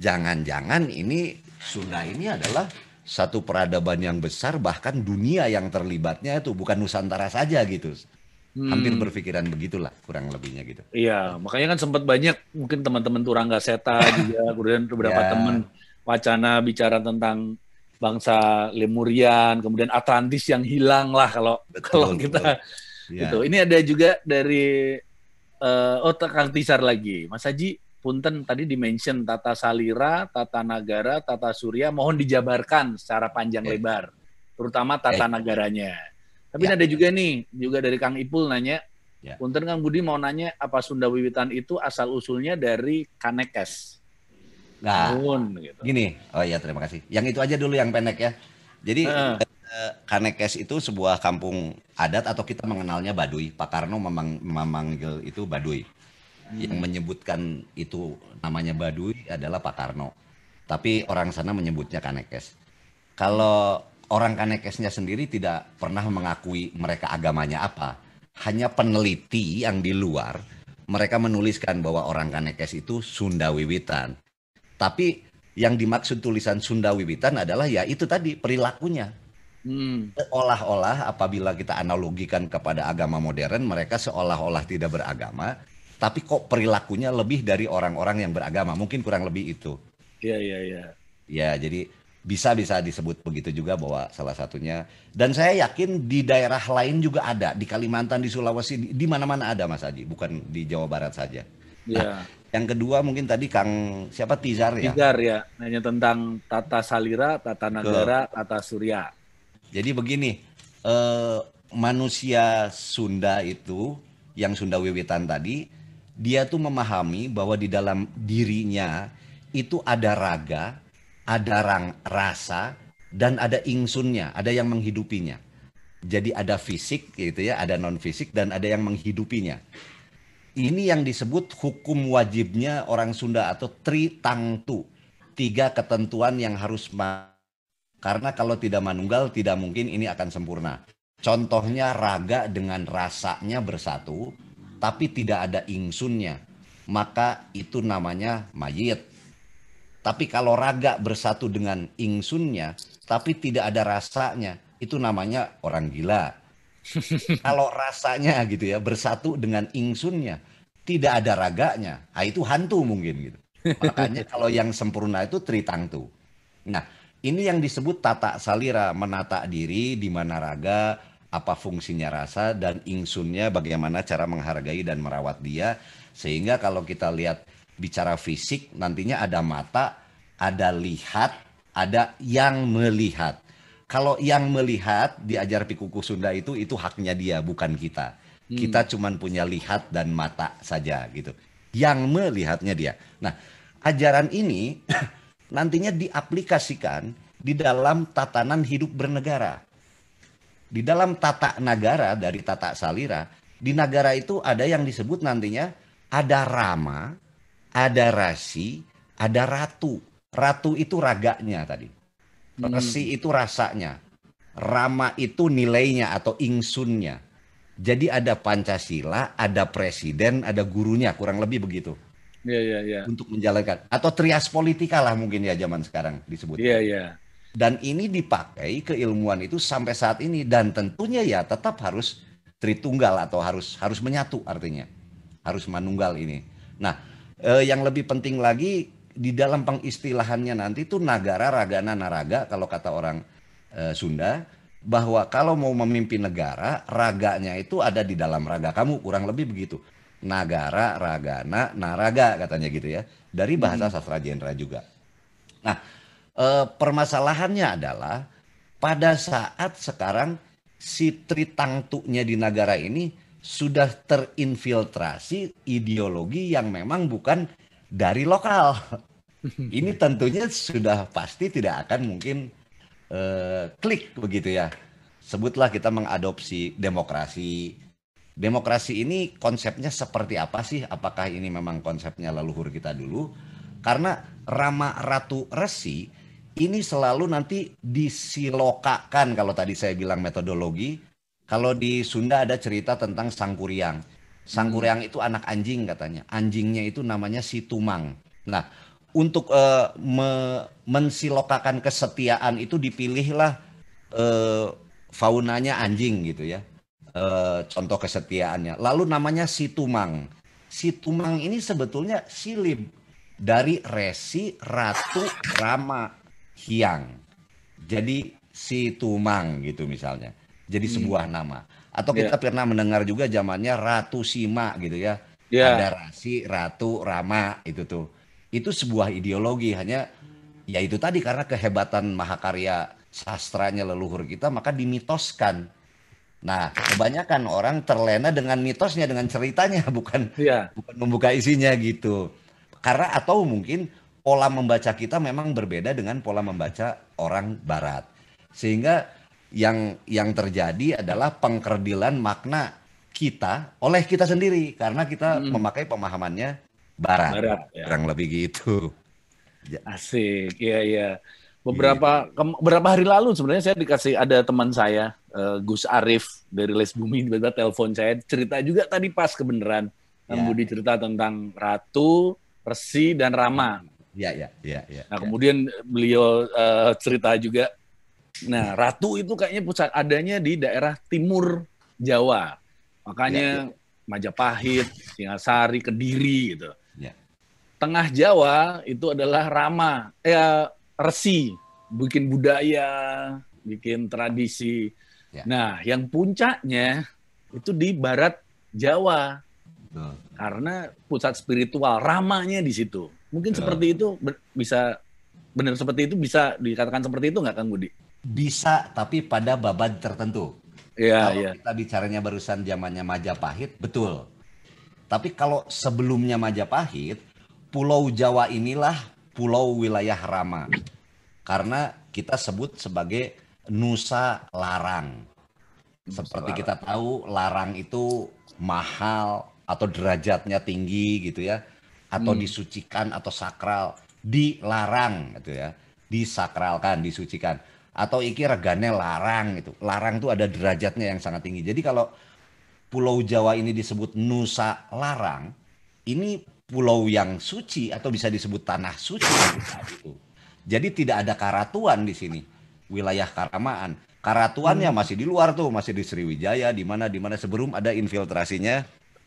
jangan-jangan ini Sunda ini adalah satu peradaban yang besar bahkan dunia yang terlibatnya itu bukan Nusantara saja gitu. Hmm. Hampir berpikiran begitulah kurang lebihnya gitu. Iya, makanya kan sempat banyak mungkin teman-teman Turangga Seta juga kemudian beberapa ya. teman wacana bicara tentang bangsa Lemurian, kemudian Atlantis yang hilang lah kalau betul, kalau kita betul. Ya. gitu. Ini ada juga dari uh, eh, Otak oh, Kang Tisar lagi, Mas Haji punten tadi dimention tata salira, tata nagara, tata surya mohon dijabarkan secara panjang lebar, terutama tata yeah. nagaranya. Tapi ya. ada juga nih, juga dari Kang Ipul nanya, ya. punten Kang Budi mau nanya apa Sunda Wiwitan itu asal usulnya dari Kanekes. Nah, gitu. gini, oh iya terima kasih. Yang itu aja dulu yang pendek ya. Jadi uh. Kanekes itu sebuah kampung adat atau kita mengenalnya Baduy. Pak Karno memang memanggil itu Baduy hmm. yang menyebutkan itu namanya Baduy adalah Pak Karno. Tapi orang sana menyebutnya Kanekes. Kalau orang Kanekesnya sendiri tidak pernah mengakui mereka agamanya apa. Hanya peneliti yang di luar mereka menuliskan bahwa orang Kanekes itu Sunda Wiwitan. Tapi yang dimaksud tulisan Sunda Wiwitan adalah ya itu tadi perilakunya. Hmm. Seolah-olah apabila kita analogikan kepada agama modern, mereka seolah-olah tidak beragama, tapi kok perilakunya lebih dari orang-orang yang beragama. Mungkin kurang lebih itu. Iya, iya, iya. Ya, jadi bisa bisa disebut begitu juga bahwa salah satunya dan saya yakin di daerah lain juga ada di Kalimantan di Sulawesi di mana-mana ada Mas Haji bukan di Jawa Barat saja. Nah, iya. Nah, yang kedua mungkin tadi Kang siapa Tizar ya? Tizar ya, nanya tentang tata salira, tata negara, Ke. tata surya. Jadi begini, eh, manusia Sunda itu yang Sunda Wiwitan tadi dia tuh memahami bahwa di dalam dirinya itu ada raga, ada rang, rasa, dan ada ingsunnya, ada yang menghidupinya. Jadi ada fisik gitu ya, ada non fisik dan ada yang menghidupinya. Ini yang disebut hukum wajibnya orang Sunda atau tri tangtu, Tiga ketentuan yang harus karena kalau tidak manunggal tidak mungkin ini akan sempurna. Contohnya raga dengan rasanya bersatu, tapi tidak ada ingsunnya, maka itu namanya mayit. Tapi kalau raga bersatu dengan ingsunnya, tapi tidak ada rasanya, itu namanya orang gila. kalau rasanya gitu ya bersatu dengan ingsunnya, tidak ada raganya, nah, itu hantu mungkin gitu. Makanya kalau yang sempurna itu tritangtu. Nah, ini yang disebut tata salira, menata diri di mana raga, apa fungsinya rasa dan insunnya bagaimana cara menghargai dan merawat dia sehingga kalau kita lihat bicara fisik nantinya ada mata, ada lihat, ada yang melihat. Kalau yang melihat diajar Pikuku Sunda itu itu haknya dia bukan kita. Hmm. Kita cuman punya lihat dan mata saja gitu. Yang melihatnya dia. Nah, ajaran ini nantinya diaplikasikan di dalam tatanan hidup bernegara. Di dalam tata negara dari tata salira, di negara itu ada yang disebut nantinya ada rama, ada rasi, ada ratu. Ratu itu raganya tadi. Hmm. Resi hmm. itu rasanya. Rama itu nilainya atau ingsunnya. Jadi ada Pancasila, ada presiden, ada gurunya, kurang lebih begitu. Iya, yeah, iya, yeah, iya. Yeah. Untuk menjalankan. Atau trias politika lah mungkin ya zaman sekarang disebut. Iya, iya. Dan ini dipakai keilmuan itu sampai saat ini dan tentunya ya tetap harus tritunggal atau harus harus menyatu artinya. Harus manunggal ini. Nah, eh, yang lebih penting lagi di dalam pengistilahannya nanti itu nagara ragana naraga kalau kata orang eh, Sunda bahwa kalau mau memimpin negara raganya itu ada di dalam raga kamu kurang lebih begitu nagara ragana naraga katanya gitu ya dari bahasa hmm. sastra jenderal juga nah eh, permasalahannya adalah pada saat sekarang si tritangtunya di negara ini sudah terinfiltrasi ideologi yang memang bukan dari lokal. Ini tentunya sudah pasti tidak akan mungkin eh, klik begitu ya. Sebutlah kita mengadopsi demokrasi, demokrasi ini konsepnya seperti apa sih? Apakah ini memang konsepnya leluhur kita dulu? Karena Rama Ratu Resi ini selalu nanti disilokakan kalau tadi saya bilang metodologi. Kalau di Sunda ada cerita tentang sangkuriang. Sangkuriang itu anak anjing katanya. Anjingnya itu namanya si Tumang. Nah, untuk uh, me mensilokakan kesetiaan itu dipilihlah uh, faunanya anjing gitu ya. Uh, contoh kesetiaannya. Lalu namanya si Tumang. Si Tumang ini sebetulnya silib dari resi ratu Rama. Hiang. Jadi si Tumang gitu misalnya. Jadi hmm. sebuah nama. Atau kita yeah. pernah mendengar juga zamannya Ratu Sima gitu ya. Yeah. Ada Rasi, Ratu, Rama itu tuh. Itu sebuah ideologi hanya ya itu tadi karena kehebatan mahakarya sastranya leluhur kita maka dimitoskan. Nah, kebanyakan orang terlena dengan mitosnya dengan ceritanya bukan yeah. bukan membuka isinya gitu. Karena atau mungkin pola membaca kita memang berbeda dengan pola membaca orang barat. Sehingga yang yang terjadi adalah pengkerdilan makna kita oleh kita sendiri karena kita hmm. memakai pemahamannya barat. Barat ya. kurang lebih gitu. Ya. Asik. ya iya. Beberapa iya. beberapa hari lalu sebenarnya saya dikasih ada teman saya eh, Gus Arif dari Les Bumi tiba-tiba telepon saya cerita juga tadi pas kebenaran. Kan yeah. Budi cerita tentang Ratu, Resi dan Rama. Iya, iya, iya. Ya, nah, ya. kemudian beliau uh, cerita juga, nah Ratu itu kayaknya pusat adanya di daerah timur Jawa. Makanya ya, ya. Majapahit, Singasari, Kediri gitu. Ya. Tengah Jawa itu adalah Rama, eh Resi, bikin budaya, bikin tradisi. Ya. Nah, yang puncaknya itu di barat Jawa. Betul. Karena pusat spiritual ramanya di situ. Mungkin uh, seperti itu bisa benar seperti itu bisa dikatakan seperti itu nggak Kang Budi? Bisa, tapi pada babad tertentu. Iya, iya. Kita bicaranya barusan zamannya Majapahit, betul. Tapi kalau sebelumnya Majapahit, Pulau Jawa inilah pulau wilayah Rama. Karena kita sebut sebagai Nusa Larang. Nusa Seperti larang. kita tahu, larang itu mahal atau derajatnya tinggi gitu ya atau hmm. disucikan atau sakral dilarang gitu ya disakralkan disucikan atau iki regane larang itu larang tuh ada derajatnya yang sangat tinggi jadi kalau Pulau Jawa ini disebut Nusa Larang ini pulau yang suci atau bisa disebut tanah suci itu jadi tidak ada karatuan di sini wilayah Karamaan karatuannya hmm. masih di luar tuh masih di Sriwijaya di mana di mana sebelum ada infiltrasinya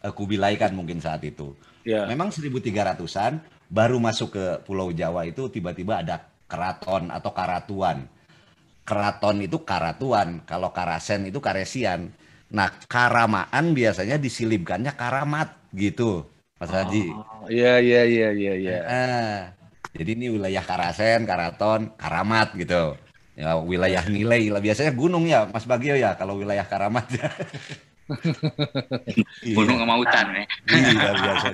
eh, kubilaikan mungkin saat itu Yeah. Memang 1300-an baru masuk ke Pulau Jawa itu tiba-tiba ada keraton atau karatuan. Keraton itu karatuan, kalau karasen itu karesian. Nah, karamaan biasanya disilipkannya karamat gitu, Mas Haji. Oh, iya iya iya iya iya. Eh, jadi ini wilayah karasen, karaton, karamat gitu. Ya, wilayah nilai lah biasanya gunung ya, Mas Bagio ya kalau wilayah karamat. Iya. Gunung hutan ya. Iya,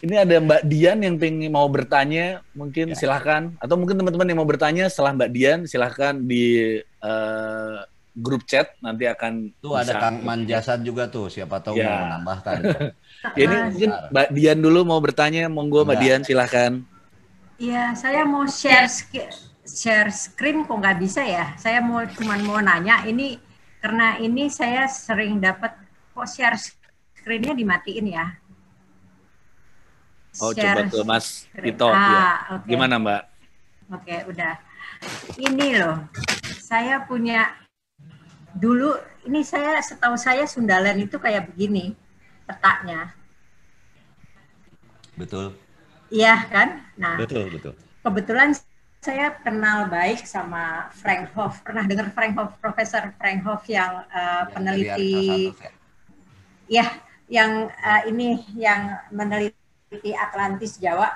ini ada Mbak Dian yang pengen mau bertanya, mungkin ya. silahkan. Atau mungkin teman-teman yang mau bertanya setelah Mbak Dian, silahkan di uh, grup chat nanti akan tuh ada Kang Manjasan juga tuh siapa tahu ya. mau menambahkan. ya, ini mungkin Mbak Dian dulu mau bertanya, monggo Mbak iya. Dian silahkan. Iya, saya mau share share screen kok nggak bisa ya. Saya mau cuma mau nanya ini karena ini saya sering dapat kok share screen-nya dimatiin ya. Oh, share coba ke Mas Tito. Ah, ya. okay. Gimana, Mbak? Oke, okay, udah. Ini loh, saya punya dulu ini saya setahu saya Sundalen itu kayak begini petaknya. Betul. Iya kan? Nah. Betul, betul. Kebetulan saya kenal baik sama Frank Hoff. Pernah dengar Frank Hoff, Profesor Frank Hoff yang, uh, ya, peneliti ya, iya, yang uh, ini yang meneliti Atlantis Jawa.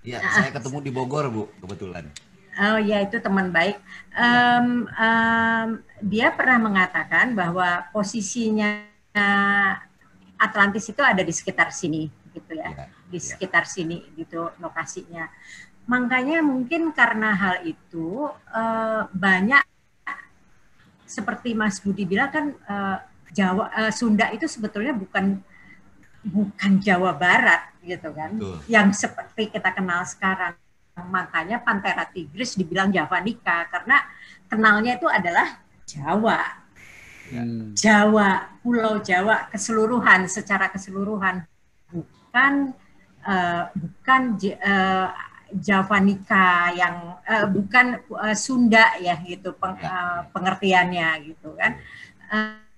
Iya, nah, saya ketemu di Bogor, Bu, kebetulan. Oh ya, itu teman baik. Um, um, dia pernah mengatakan bahwa posisinya eh, Atlantis itu ada di sekitar sini, gitu ya, ya di iya. sekitar ya. sini, gitu lokasinya. Makanya mungkin karena hal itu uh, banyak seperti Mas Budi bilang kan uh, Jawa uh, Sunda itu sebetulnya bukan bukan Jawa Barat gitu kan Betul. yang seperti kita kenal sekarang makanya Pantera Tigris dibilang Javanica karena kenalnya itu adalah Jawa hmm. Jawa Pulau Jawa keseluruhan secara keseluruhan bukan uh, bukan uh, Javanica yang uh, bukan uh, Sunda ya gitu peng, uh, pengertiannya gitu kan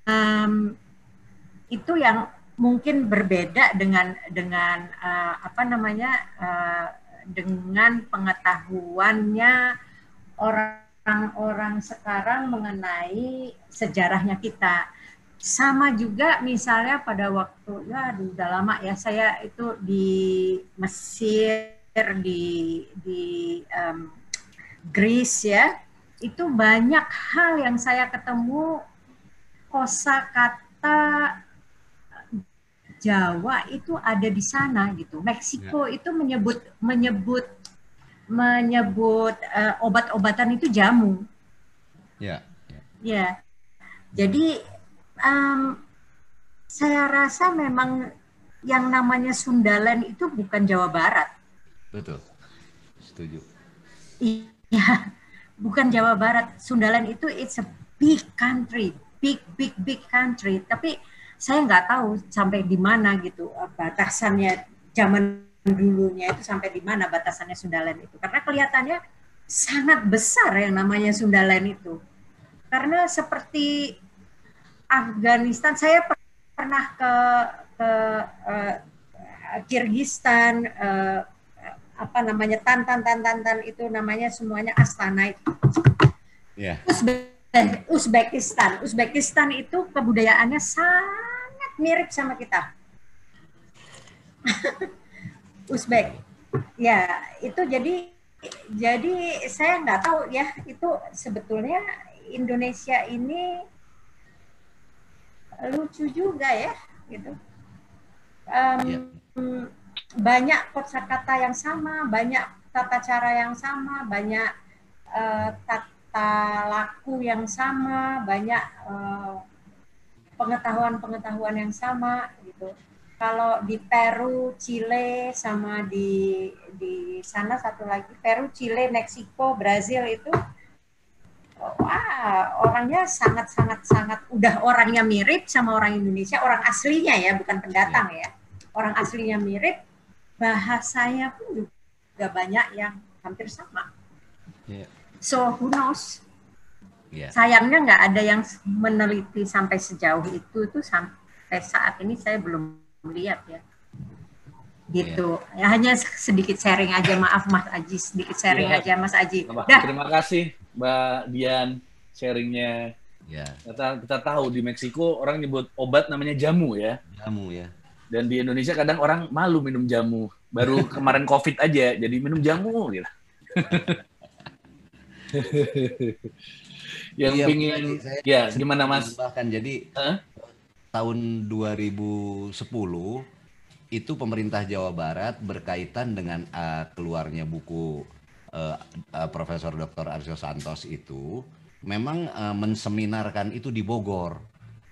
um, itu yang mungkin berbeda dengan dengan uh, apa namanya uh, dengan pengetahuannya orang-orang sekarang mengenai sejarahnya kita sama juga misalnya pada waktu ya udah lama ya saya itu di Mesir di di um, Greece ya itu banyak hal yang saya ketemu kosakata Jawa itu ada di sana gitu. Meksiko ya. itu menyebut menyebut menyebut uh, obat-obatan itu jamu. Ya. Ya. ya. Jadi um, saya rasa memang yang namanya Sundalan itu bukan Jawa Barat. Betul. Setuju. Iya. Bukan Jawa Barat, Sundaland itu it's a big country, big big big country. Tapi saya nggak tahu sampai di mana gitu eh, batasannya zaman dulunya itu sampai di mana batasannya Sundaland itu. Karena kelihatannya sangat besar yang namanya Sundaland itu. Karena seperti Afghanistan, saya pernah ke ke uh, Kirgistan, uh, apa namanya tan tan tan tan tan itu namanya semuanya astana itu. Yeah. Uzbek, Uzbekistan, Uzbekistan itu kebudayaannya sangat mirip sama kita. Uzbek, ya itu jadi jadi saya nggak tahu ya itu sebetulnya Indonesia ini lucu juga ya gitu. Um, ya. yeah banyak kosakata yang sama, banyak tata cara yang sama, banyak uh, tata laku yang sama, banyak eh, pengetahuan-pengetahuan uh, yang sama gitu. Kalau di Peru, Chile sama di di sana satu lagi Peru, Chile, Meksiko, Brazil itu wah orangnya sangat sangat sangat udah orangnya mirip sama orang Indonesia orang aslinya ya bukan pendatang iya. ya orang aslinya mirip bahasanya pun juga banyak yang hampir sama. Yeah. So who knows? Yeah. Sayangnya nggak ada yang meneliti sampai sejauh itu itu sampai saat ini saya belum melihat ya. Gitu. Yeah. Ya hanya sedikit sharing aja maaf Mas Aji sedikit sharing yeah. aja Mas Aji. Terima, Dah. terima kasih Mbak Dian sharingnya. Ya. Yeah. Kita, kita tahu di Meksiko orang nyebut obat namanya jamu ya. Jamu ya dan di Indonesia kadang orang malu minum jamu. Baru kemarin COVID aja, jadi minum jamu gitu. yang ya, pingin, ya gimana mas? Bahkan jadi huh? tahun 2010 itu pemerintah Jawa Barat berkaitan dengan uh, keluarnya buku uh, uh, Profesor Dr. Arsio Santos itu memang uh, menseminarkan itu di Bogor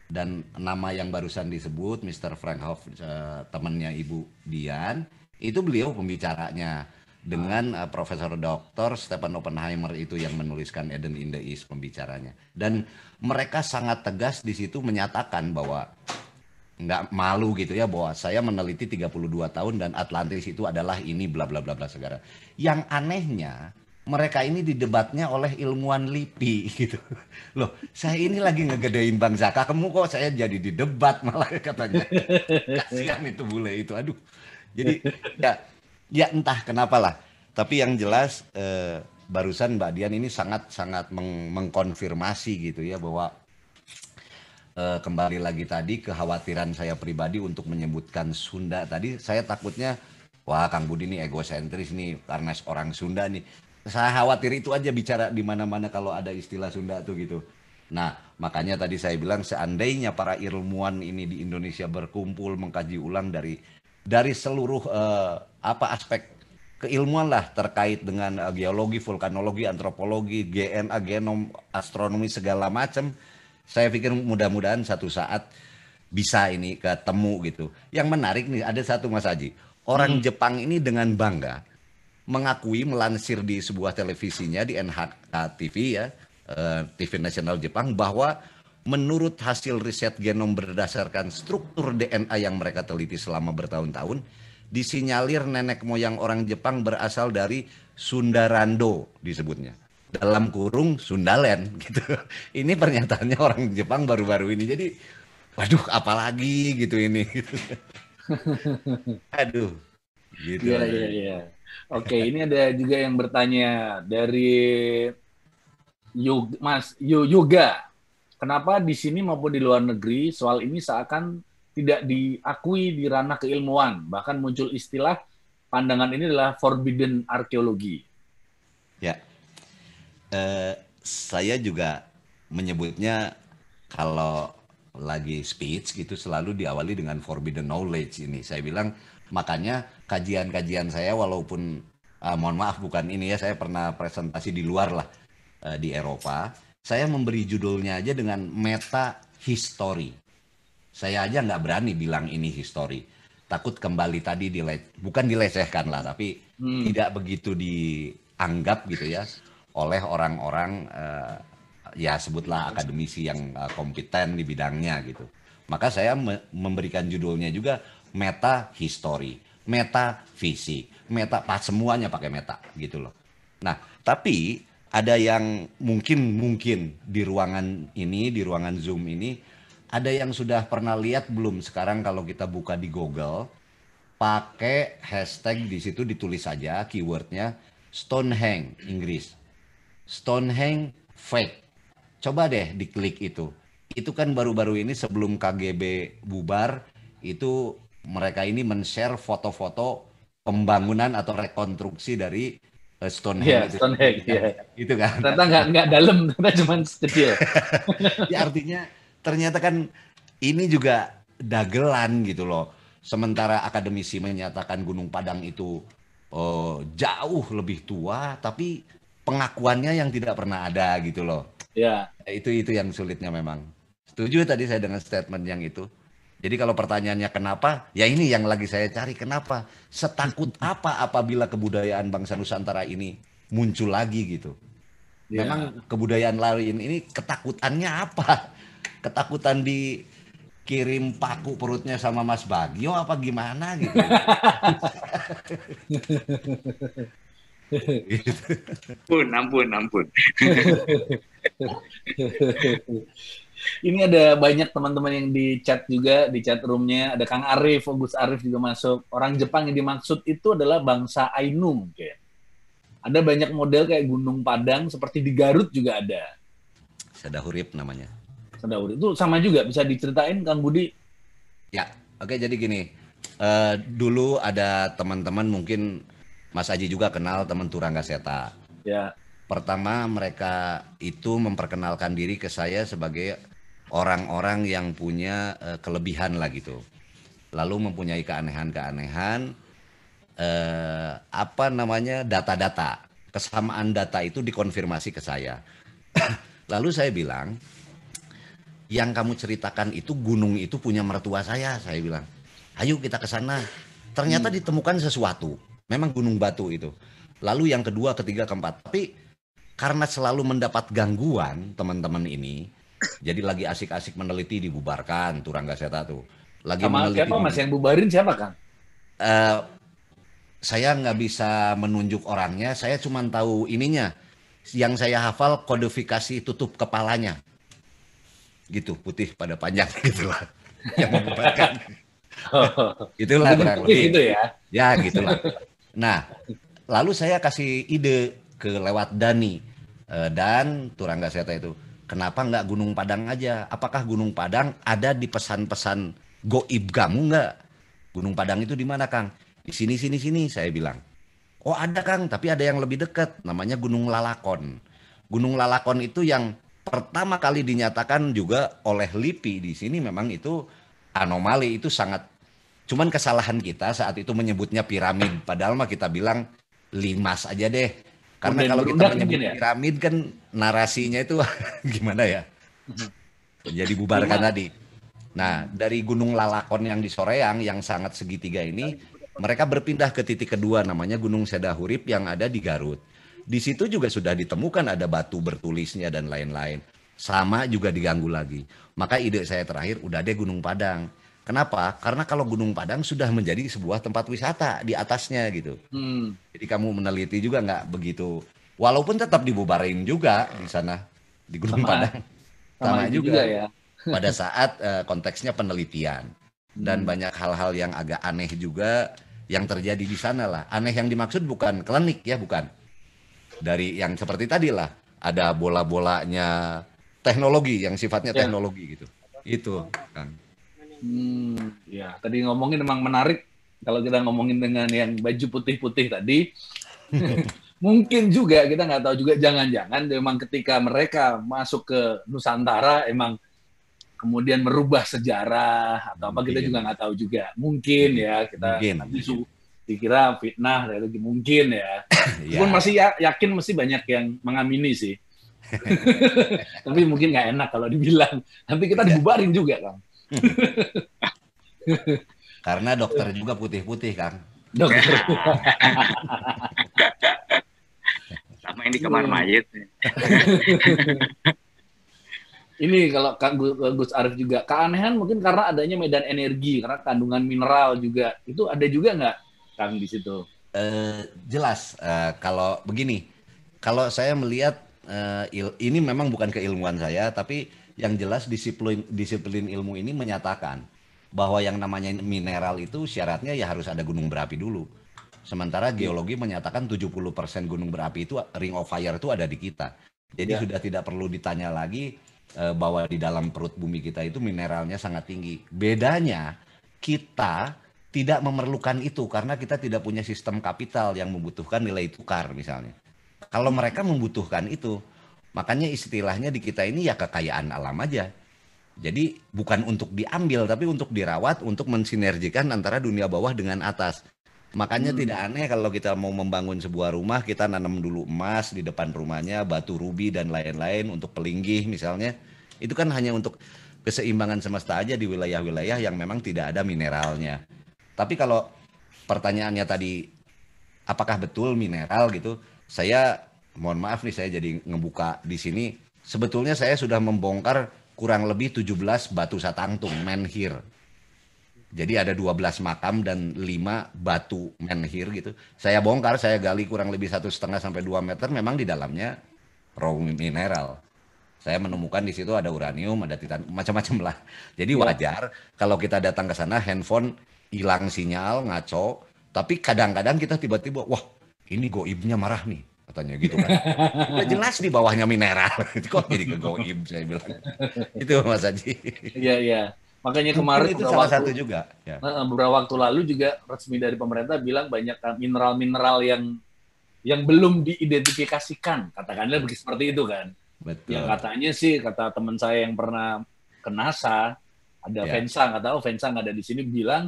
dan nama yang barusan disebut Mr. Frank Hoff eh, temannya Ibu Dian itu beliau pembicaranya dengan uh, Profesor Dr. Stephen Oppenheimer itu yang menuliskan Eden in the East pembicaranya dan mereka sangat tegas di situ menyatakan bahwa nggak malu gitu ya bahwa saya meneliti 32 tahun dan Atlantis itu adalah ini bla bla bla bla segala. Yang anehnya mereka ini didebatnya oleh ilmuwan LIPI gitu. Loh, saya ini lagi ngegedein Bang Zaka, kamu kok saya jadi didebat malah katanya. Kasihan itu bule itu, aduh. Jadi ya, ya entah kenapa lah. Tapi yang jelas eh, barusan Mbak Dian ini sangat-sangat meng mengkonfirmasi gitu ya bahwa eh, kembali lagi tadi kekhawatiran saya pribadi untuk menyebutkan Sunda tadi saya takutnya wah Kang Budi ini egosentris nih karena orang Sunda nih saya khawatir itu aja bicara di mana-mana kalau ada istilah Sunda tuh gitu. Nah, makanya tadi saya bilang seandainya para ilmuwan ini di Indonesia berkumpul mengkaji ulang dari dari seluruh eh, apa aspek keilmuan lah terkait dengan eh, geologi, vulkanologi, antropologi, GNA, genom, astronomi segala macam. Saya pikir mudah-mudahan satu saat bisa ini ketemu gitu. Yang menarik nih ada satu Mas Haji, orang hmm. Jepang ini dengan bangga mengakui melansir di sebuah televisinya di NHK TV ya, eh, TV nasional Jepang bahwa menurut hasil riset genom berdasarkan struktur DNA yang mereka teliti selama bertahun-tahun, disinyalir nenek moyang orang Jepang berasal dari Sundarando disebutnya. Dalam kurung Sundalen gitu. Ini pernyataannya orang Jepang baru-baru ini. Jadi waduh apalagi gitu ini. Aduh. Gitu. Iya, iya, iya. Oke, okay, ini ada juga yang bertanya dari Yug, Mas Yoga. Kenapa di sini maupun di luar negeri soal ini seakan tidak diakui di ranah keilmuan, bahkan muncul istilah pandangan ini adalah forbidden arkeologi. Ya, eh, saya juga menyebutnya kalau lagi speech gitu selalu diawali dengan forbidden knowledge ini. Saya bilang Makanya kajian-kajian saya walaupun uh, mohon maaf bukan ini ya, saya pernah presentasi di luar lah uh, di Eropa. Saya memberi judulnya aja dengan meta history. Saya aja nggak berani bilang ini history. Takut kembali tadi dile bukan dilecehkan lah, tapi hmm. tidak begitu dianggap gitu ya oleh orang-orang uh, ya sebutlah akademisi yang uh, kompeten di bidangnya gitu. Maka saya me memberikan judulnya juga meta history, meta visi, meta pas semuanya pakai meta gitu loh. Nah, tapi ada yang mungkin mungkin di ruangan ini, di ruangan Zoom ini ada yang sudah pernah lihat belum sekarang kalau kita buka di Google pakai hashtag di situ ditulis saja keywordnya Stonehenge Inggris. Stonehenge fake. Coba deh diklik itu. Itu kan baru-baru ini sebelum KGB bubar itu mereka ini men-share foto-foto pembangunan atau rekonstruksi dari eh, Stonehenge. Yeah, itu. Stonehenge, ya. Yeah. Itu kan. Ternyata nggak nggak dalam, ternyata cuma sedikit. ya artinya ternyata kan ini juga dagelan gitu loh. Sementara akademisi menyatakan Gunung Padang itu oh, jauh lebih tua, tapi pengakuannya yang tidak pernah ada gitu loh. Ya. Yeah. Itu itu yang sulitnya memang. Setuju tadi saya dengan statement yang itu. Jadi kalau pertanyaannya kenapa, ya ini yang lagi saya cari kenapa. Setakut apa apabila kebudayaan bangsa Nusantara ini muncul lagi gitu. Yeah. Memang kebudayaan lain ini ketakutannya apa? Ketakutan dikirim paku perutnya sama Mas Bagio apa gimana gitu. ampun, ampun, ampun. ini ada banyak teman-teman yang di chat juga di chat roomnya ada Kang Arif, Gus Arif juga masuk. Orang Jepang yang dimaksud itu adalah bangsa Ainu mungkin. Ada banyak model kayak Gunung Padang seperti di Garut juga ada. Sadahurip namanya. Sadahurip itu sama juga bisa diceritain Kang Budi. Ya, oke jadi gini. Uh, dulu ada teman-teman mungkin Mas Aji juga kenal teman Turangga Seta. Ya. Pertama mereka itu memperkenalkan diri ke saya sebagai orang-orang yang punya uh, kelebihan lah gitu. Lalu mempunyai keanehan-keanehan uh, apa namanya data-data. Kesamaan data itu dikonfirmasi ke saya. Lalu saya bilang, yang kamu ceritakan itu gunung itu punya mertua saya, saya bilang. Ayo kita ke sana. Ternyata hmm. ditemukan sesuatu. Memang gunung batu itu. Lalu yang kedua, ketiga, keempat. Tapi karena selalu mendapat gangguan teman-teman ini, jadi lagi asik-asik meneliti dibubarkan Turangga Seta tuh. Lagi Sama meneliti. Siapa mas yang bubarin siapa Kang? Uh, saya nggak bisa menunjuk orangnya. Saya cuma tahu ininya. Yang saya hafal kodifikasi tutup kepalanya. Gitu putih pada panjang gitulah Yang membubarkan. Oh. itulah kurang Itu ya. Ya gitulah. Nah, lalu saya kasih ide ke lewat Dani eh, dan Turangga Seta itu Kenapa nggak Gunung Padang aja? Apakah Gunung Padang ada di pesan-pesan goib kamu nggak? Gunung Padang itu di mana Kang? Di sini, sini, sini, saya bilang. Oh ada Kang, tapi ada yang lebih dekat, namanya Gunung Lalakon. Gunung Lalakon itu yang pertama kali dinyatakan juga oleh LIPI di sini memang itu anomali itu sangat cuman kesalahan kita saat itu menyebutnya piramid padahal mah kita bilang limas aja deh karena kalau kita menyebut ya? piramid kan narasinya itu gimana ya? Jadi mm-hmm. ya bubarkan tadi. Nah, dari Gunung Lalakon yang di Soreang yang sangat segitiga ini, mereka berpindah ke titik kedua namanya Gunung Sedahurip yang ada di Garut. Di situ juga sudah ditemukan ada batu bertulisnya dan lain-lain. Sama juga diganggu lagi. Maka ide saya terakhir udah deh Gunung Padang. Kenapa? Karena kalau Gunung Padang sudah menjadi sebuah tempat wisata di atasnya gitu. Hmm. Jadi kamu meneliti juga nggak begitu Walaupun tetap dibubarin juga di sana di Gunung sama, Padang. Sama, sama juga. juga ya. Pada saat uh, konteksnya penelitian dan hmm. banyak hal-hal yang agak aneh juga yang terjadi di sana lah. Aneh yang dimaksud bukan klinik ya, bukan. Dari yang seperti tadi lah, ada bola-bolanya teknologi yang sifatnya ya. teknologi gitu. Itu, kan Hmm, ya, tadi ngomongin memang menarik kalau kita ngomongin dengan yang baju putih-putih tadi. mungkin juga kita nggak tahu juga jangan-jangan memang ketika mereka masuk ke Nusantara emang kemudian merubah sejarah atau mungkin. apa kita juga nggak tahu juga mungkin ya kita mungkin. su dikira fitnah dari gitu. mungkin ya. Iya. ya. Pun masih yakin mesti banyak yang mengamini sih. Tapi mungkin nggak enak kalau dibilang. Nanti kita iya. dibubarin juga, Kang. Karena dokter juga putih-putih, Kang. Dokter. sama yang di kamar iya. mayat. Ini kalau eh, Gus Arif juga keanehan mungkin karena adanya medan energi karena kandungan mineral juga itu ada juga nggak kang di situ? Uh, jelas uh, kalau begini kalau saya melihat uh, il, ini memang bukan keilmuan saya tapi yang jelas disiplin disiplin ilmu ini menyatakan bahwa yang namanya mineral itu syaratnya ya harus ada gunung berapi dulu Sementara iya. geologi menyatakan 70% gunung berapi itu ring of fire itu ada di kita. Jadi ya. sudah tidak perlu ditanya lagi uh, bahwa di dalam perut bumi kita itu mineralnya sangat tinggi. Bedanya kita tidak memerlukan itu karena kita tidak punya sistem kapital yang membutuhkan nilai tukar misalnya. Kalau mereka membutuhkan itu, makanya istilahnya di kita ini ya kekayaan alam aja. Jadi bukan untuk diambil tapi untuk dirawat, untuk mensinergikan antara dunia bawah dengan atas. Makanya hmm. tidak aneh kalau kita mau membangun sebuah rumah, kita nanam dulu emas di depan rumahnya, batu rubi dan lain-lain untuk pelinggih misalnya. Itu kan hanya untuk keseimbangan semesta aja di wilayah-wilayah yang memang tidak ada mineralnya. Tapi kalau pertanyaannya tadi apakah betul mineral gitu? Saya mohon maaf nih saya jadi ngebuka di sini. Sebetulnya saya sudah membongkar kurang lebih 17 batu satangtung menhir jadi ada 12 makam dan 5 batu menhir gitu. Saya bongkar, saya gali kurang lebih satu setengah sampai 2 meter. Memang di dalamnya raw mineral. Saya menemukan di situ ada uranium, ada titan, macam-macam lah. Jadi iya. wajar kalau kita datang ke sana handphone hilang sinyal, ngaco. Tapi kadang-kadang kita tiba-tiba, wah ini goibnya marah nih katanya gitu kan. Nah, jelas di bawahnya mineral. Kok jadi ke goib saya bilang. Itu Mas Haji. Iya, iya. Makanya kemarin itu salah satu juga. Ya. Beberapa waktu lalu juga resmi dari pemerintah bilang banyak eh, mineral-mineral yang yang belum diidentifikasikan, katakanlah begitu seperti itu kan. Betul. Yang katanya sih kata teman saya yang pernah ke NASA, ada yeah. Vensa nggak tahu Vensa nggak ada di sini bilang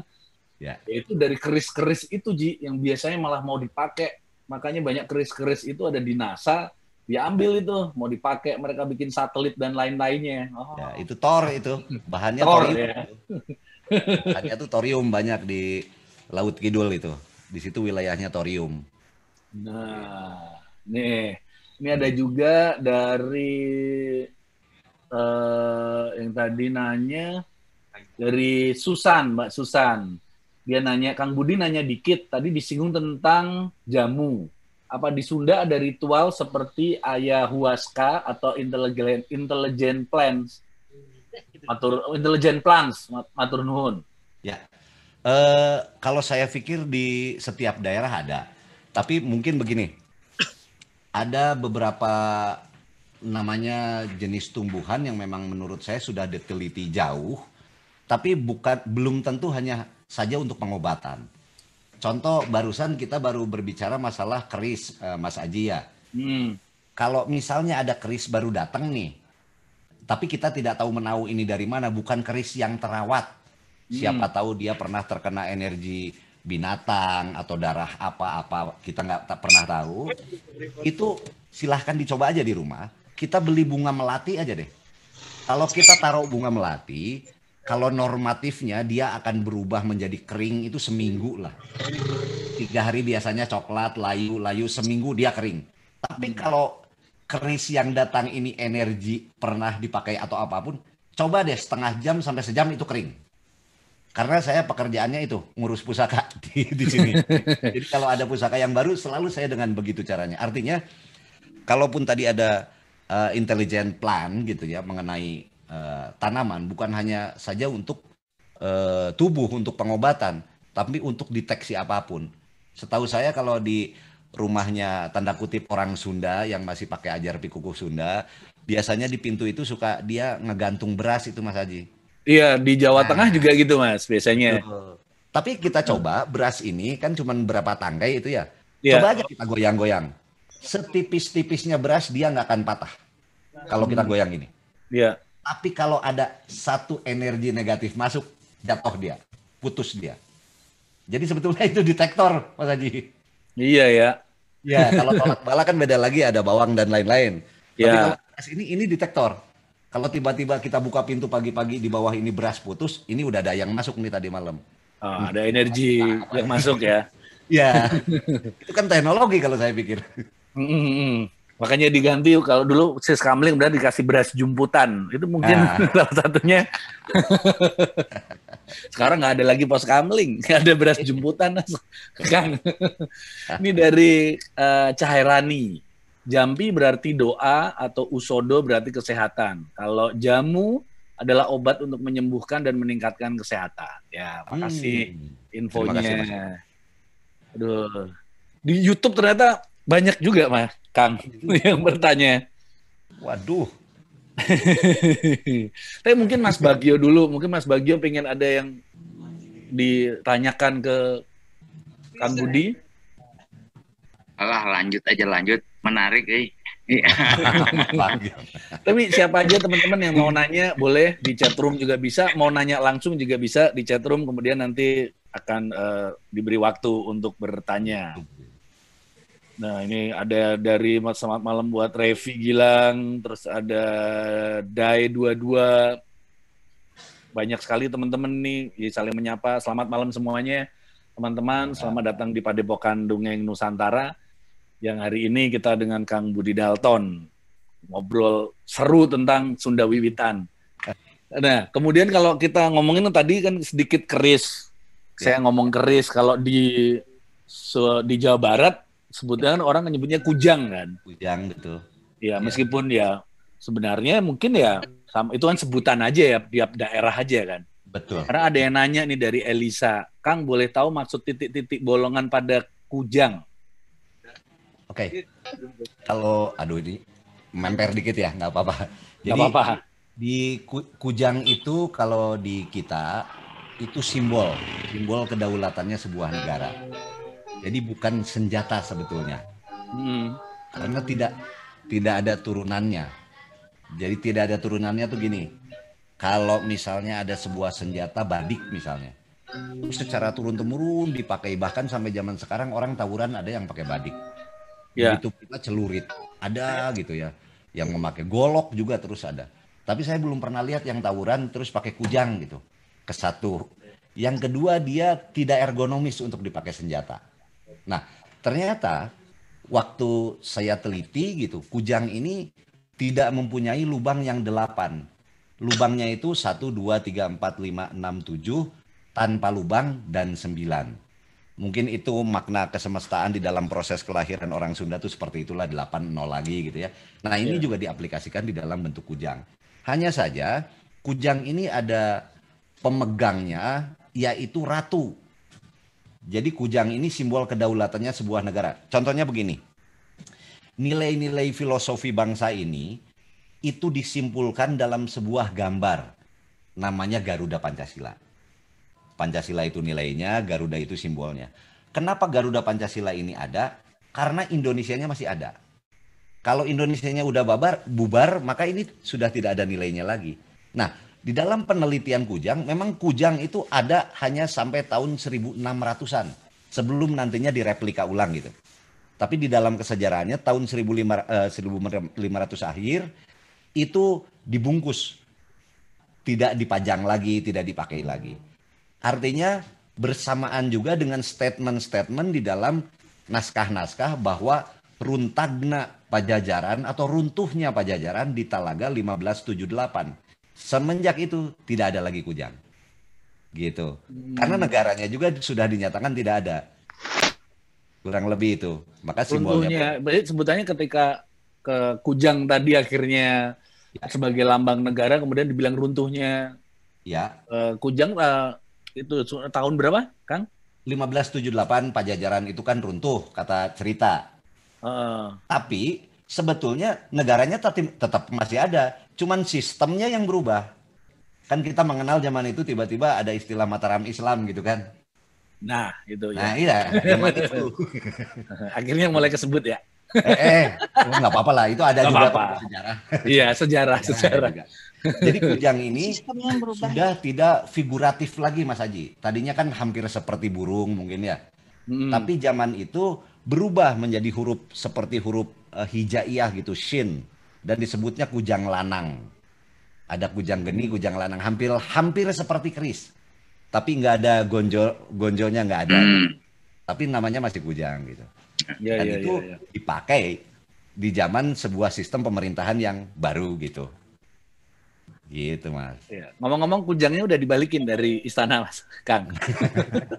yeah. Ya itu dari keris-keris itu Ji yang biasanya malah mau dipakai. Makanya banyak keris-keris itu ada di NASA diambil itu mau dipakai mereka bikin satelit dan lain-lainnya. Oh. Ya, itu tor itu bahannya tor, torium. Ya. bahannya tuh torium banyak di Laut Kidul itu. Di situ wilayahnya torium. Nah, nih ini ada juga dari uh, yang tadi nanya dari Susan, Mbak Susan. Dia nanya Kang Budi nanya dikit tadi disinggung tentang jamu apa di Sunda ada ritual seperti ayahuasca atau intelligent intelligent plants matur intelligent plants matur nuhun ya uh, kalau saya pikir di setiap daerah ada tapi mungkin begini ada beberapa namanya jenis tumbuhan yang memang menurut saya sudah diteliti jauh tapi bukan belum tentu hanya saja untuk pengobatan Contoh barusan kita baru berbicara masalah keris uh, Mas Aji ya. Hmm. Kalau misalnya ada keris baru datang nih, tapi kita tidak tahu menahu ini dari mana, bukan keris yang terawat. Hmm. Siapa hmm. tahu dia pernah terkena energi binatang atau darah apa-apa kita nggak pernah tahu. Itu silahkan dicoba aja di rumah. Kita beli bunga melati aja deh. Kalau kita taruh bunga melati, kalau normatifnya dia akan berubah menjadi kering itu seminggu lah. Tiga hari biasanya coklat, layu, layu, seminggu dia kering. Tapi hmm. kalau keris yang datang ini energi pernah dipakai atau apapun, coba deh setengah jam sampai sejam itu kering. Karena saya pekerjaannya itu ngurus pusaka di, di sini. Jadi kalau ada pusaka yang baru selalu saya dengan begitu caranya. Artinya kalaupun tadi ada uh, intelligent plan gitu ya mengenai Eh, tanaman, bukan hanya saja untuk uh, tubuh, untuk pengobatan, tapi untuk deteksi apapun. Setahu saya kalau di rumahnya tanda kutip orang Sunda yang masih pakai ajar pikuku Sunda, biasanya di pintu itu suka dia ngegantung beras itu Mas Haji. Iya, di Jawa nah, Tengah juga gitu Mas biasanya. Tapi kita coba beras ini kan cuma berapa tangkai itu ya. Yeah. Coba aja kita goyang-goyang. Setipis-tipisnya beras dia nggak akan patah. Kalau kita hmm. goyang ini. Iya. Tapi kalau ada satu energi negatif masuk, jatuh dia, putus dia. Jadi sebetulnya itu detektor, Mas Haji. Iya ya. Iya, kalau tolak bala kan beda lagi ada bawang dan lain-lain. Iya. Tapi ini ini detektor. Kalau tiba-tiba kita buka pintu pagi-pagi di bawah ini beras putus, ini udah ada yang masuk nih tadi malam. Oh, ada energi yang masuk ya. ya itu kan teknologi kalau saya pikir. Mm -hmm. Makanya diganti kalau dulu sis kamling udah dikasih beras jumputan. Itu mungkin nah. salah satunya. Sekarang nggak ada lagi pos kamling, nggak ada beras jumputan. kan Ini dari uh, eh, Cahairani. Jampi berarti doa atau usodo berarti kesehatan. Kalau jamu adalah obat untuk menyembuhkan dan meningkatkan kesehatan. Ya, makasih hmm. infonya. kasih, Aduh. Di YouTube ternyata banyak juga, Mas. Kang yang bertanya. Waduh. Tapi mungkin Mas Bagio dulu, mungkin Mas Bagio pengen ada yang ditanyakan ke Kang Budi. Alah, lanjut aja lanjut. Menarik, eh. Tapi siapa aja teman-teman yang mau nanya boleh di chat room juga bisa, mau nanya langsung juga bisa di chat room kemudian nanti akan uh, diberi waktu untuk bertanya. Nah, ini ada dari Selamat Malam buat Revi Gilang, terus ada Dai 22. Banyak sekali teman-teman nih ya saling menyapa. Selamat malam semuanya, teman-teman. Selamat datang di Padepokan Dungeng Nusantara. Yang hari ini kita dengan Kang Budi Dalton ngobrol seru tentang Sunda Wiwitan. Nah, kemudian kalau kita ngomongin tadi kan sedikit keris. Saya ngomong keris kalau di di Jawa Barat sebutnya kan orang menyebutnya kujang kan. Kujang betul. Ya meskipun ya sebenarnya mungkin ya sama, itu kan sebutan aja ya tiap daerah aja kan. Betul. Karena ada yang nanya nih dari Elisa, Kang boleh tahu maksud titik-titik bolongan pada kujang? Oke. Okay. Kalau aduh ini memper dikit ya, nggak apa-apa. Nggak apa -apa. di kujang itu kalau di kita itu simbol, simbol kedaulatannya sebuah negara. Jadi bukan senjata sebetulnya. Hmm. Karena tidak tidak ada turunannya. Jadi tidak ada turunannya tuh gini. Kalau misalnya ada sebuah senjata badik misalnya. terus Secara turun temurun dipakai bahkan sampai zaman sekarang orang tawuran ada yang pakai badik. Ya. Itu kita celurit. Ada gitu ya. Yang memakai golok juga terus ada. Tapi saya belum pernah lihat yang tawuran terus pakai kujang gitu. kesatu Yang kedua dia tidak ergonomis untuk dipakai senjata. Nah, ternyata waktu saya teliti gitu, Kujang ini tidak mempunyai lubang yang delapan. Lubangnya itu satu dua tiga empat lima enam tujuh tanpa lubang dan sembilan Mungkin itu makna kesemestaan di dalam proses kelahiran orang Sunda itu seperti itulah delapan nol lagi gitu ya. Nah ini yeah. juga diaplikasikan di dalam bentuk kujang. Hanya saja kujang ini ada pemegangnya yaitu ratu jadi kujang ini simbol kedaulatannya sebuah negara. Contohnya begini. Nilai-nilai filosofi bangsa ini itu disimpulkan dalam sebuah gambar. Namanya Garuda Pancasila. Pancasila itu nilainya, Garuda itu simbolnya. Kenapa Garuda Pancasila ini ada? Karena Indonesianya masih ada. Kalau Indonesianya udah babar, bubar, maka ini sudah tidak ada nilainya lagi. Nah, di dalam penelitian Kujang, memang Kujang itu ada hanya sampai tahun 1600-an sebelum nantinya direplika ulang gitu. Tapi di dalam kesejarahannya tahun 1500 eh, akhir itu dibungkus. Tidak dipajang lagi, tidak dipakai lagi. Artinya bersamaan juga dengan statement-statement di dalam naskah-naskah bahwa runtagna pajajaran atau runtuhnya pajajaran di Talaga 1578 Semenjak itu tidak ada lagi Kujang. Gitu. Hmm. Karena negaranya juga sudah dinyatakan tidak ada. Kurang lebih itu. Maka simbolnya. Untungnya, sebutannya ketika ke Kujang tadi akhirnya ya. sebagai lambang negara kemudian dibilang runtuhnya ya uh, Kujang uh, itu tahun berapa Kang 1578 Pajajaran itu kan runtuh kata cerita uh. tapi sebetulnya negaranya tetap masih ada Cuman sistemnya yang berubah. Kan kita mengenal zaman itu tiba-tiba ada istilah Mataram Islam gitu kan. Nah, itu ya. Nah, iya, zaman itu. Akhirnya mulai kesebut ya. eh, eh oh, nggak apa-apa lah. Itu ada gak juga apa -apa. sejarah. Iya, sejarah, sejarah. Nah, Jadi kujang ini sudah tidak figuratif lagi, Mas Haji. Tadinya kan hampir seperti burung mungkin ya. Hmm. Tapi zaman itu berubah menjadi huruf seperti huruf uh, hijaiyah gitu, shin dan disebutnya kujang lanang. Ada kujang geni, kujang lanang, hampir hampir seperti keris, tapi nggak ada gonjol gonjolnya nggak ada, hmm. tapi namanya masih kujang gitu. Ya, dan ya, itu ya, ya. dipakai di zaman sebuah sistem pemerintahan yang baru gitu. Gitu mas. ngomong iya. Ngomong-ngomong kujangnya udah dibalikin dari istana mas, Kang.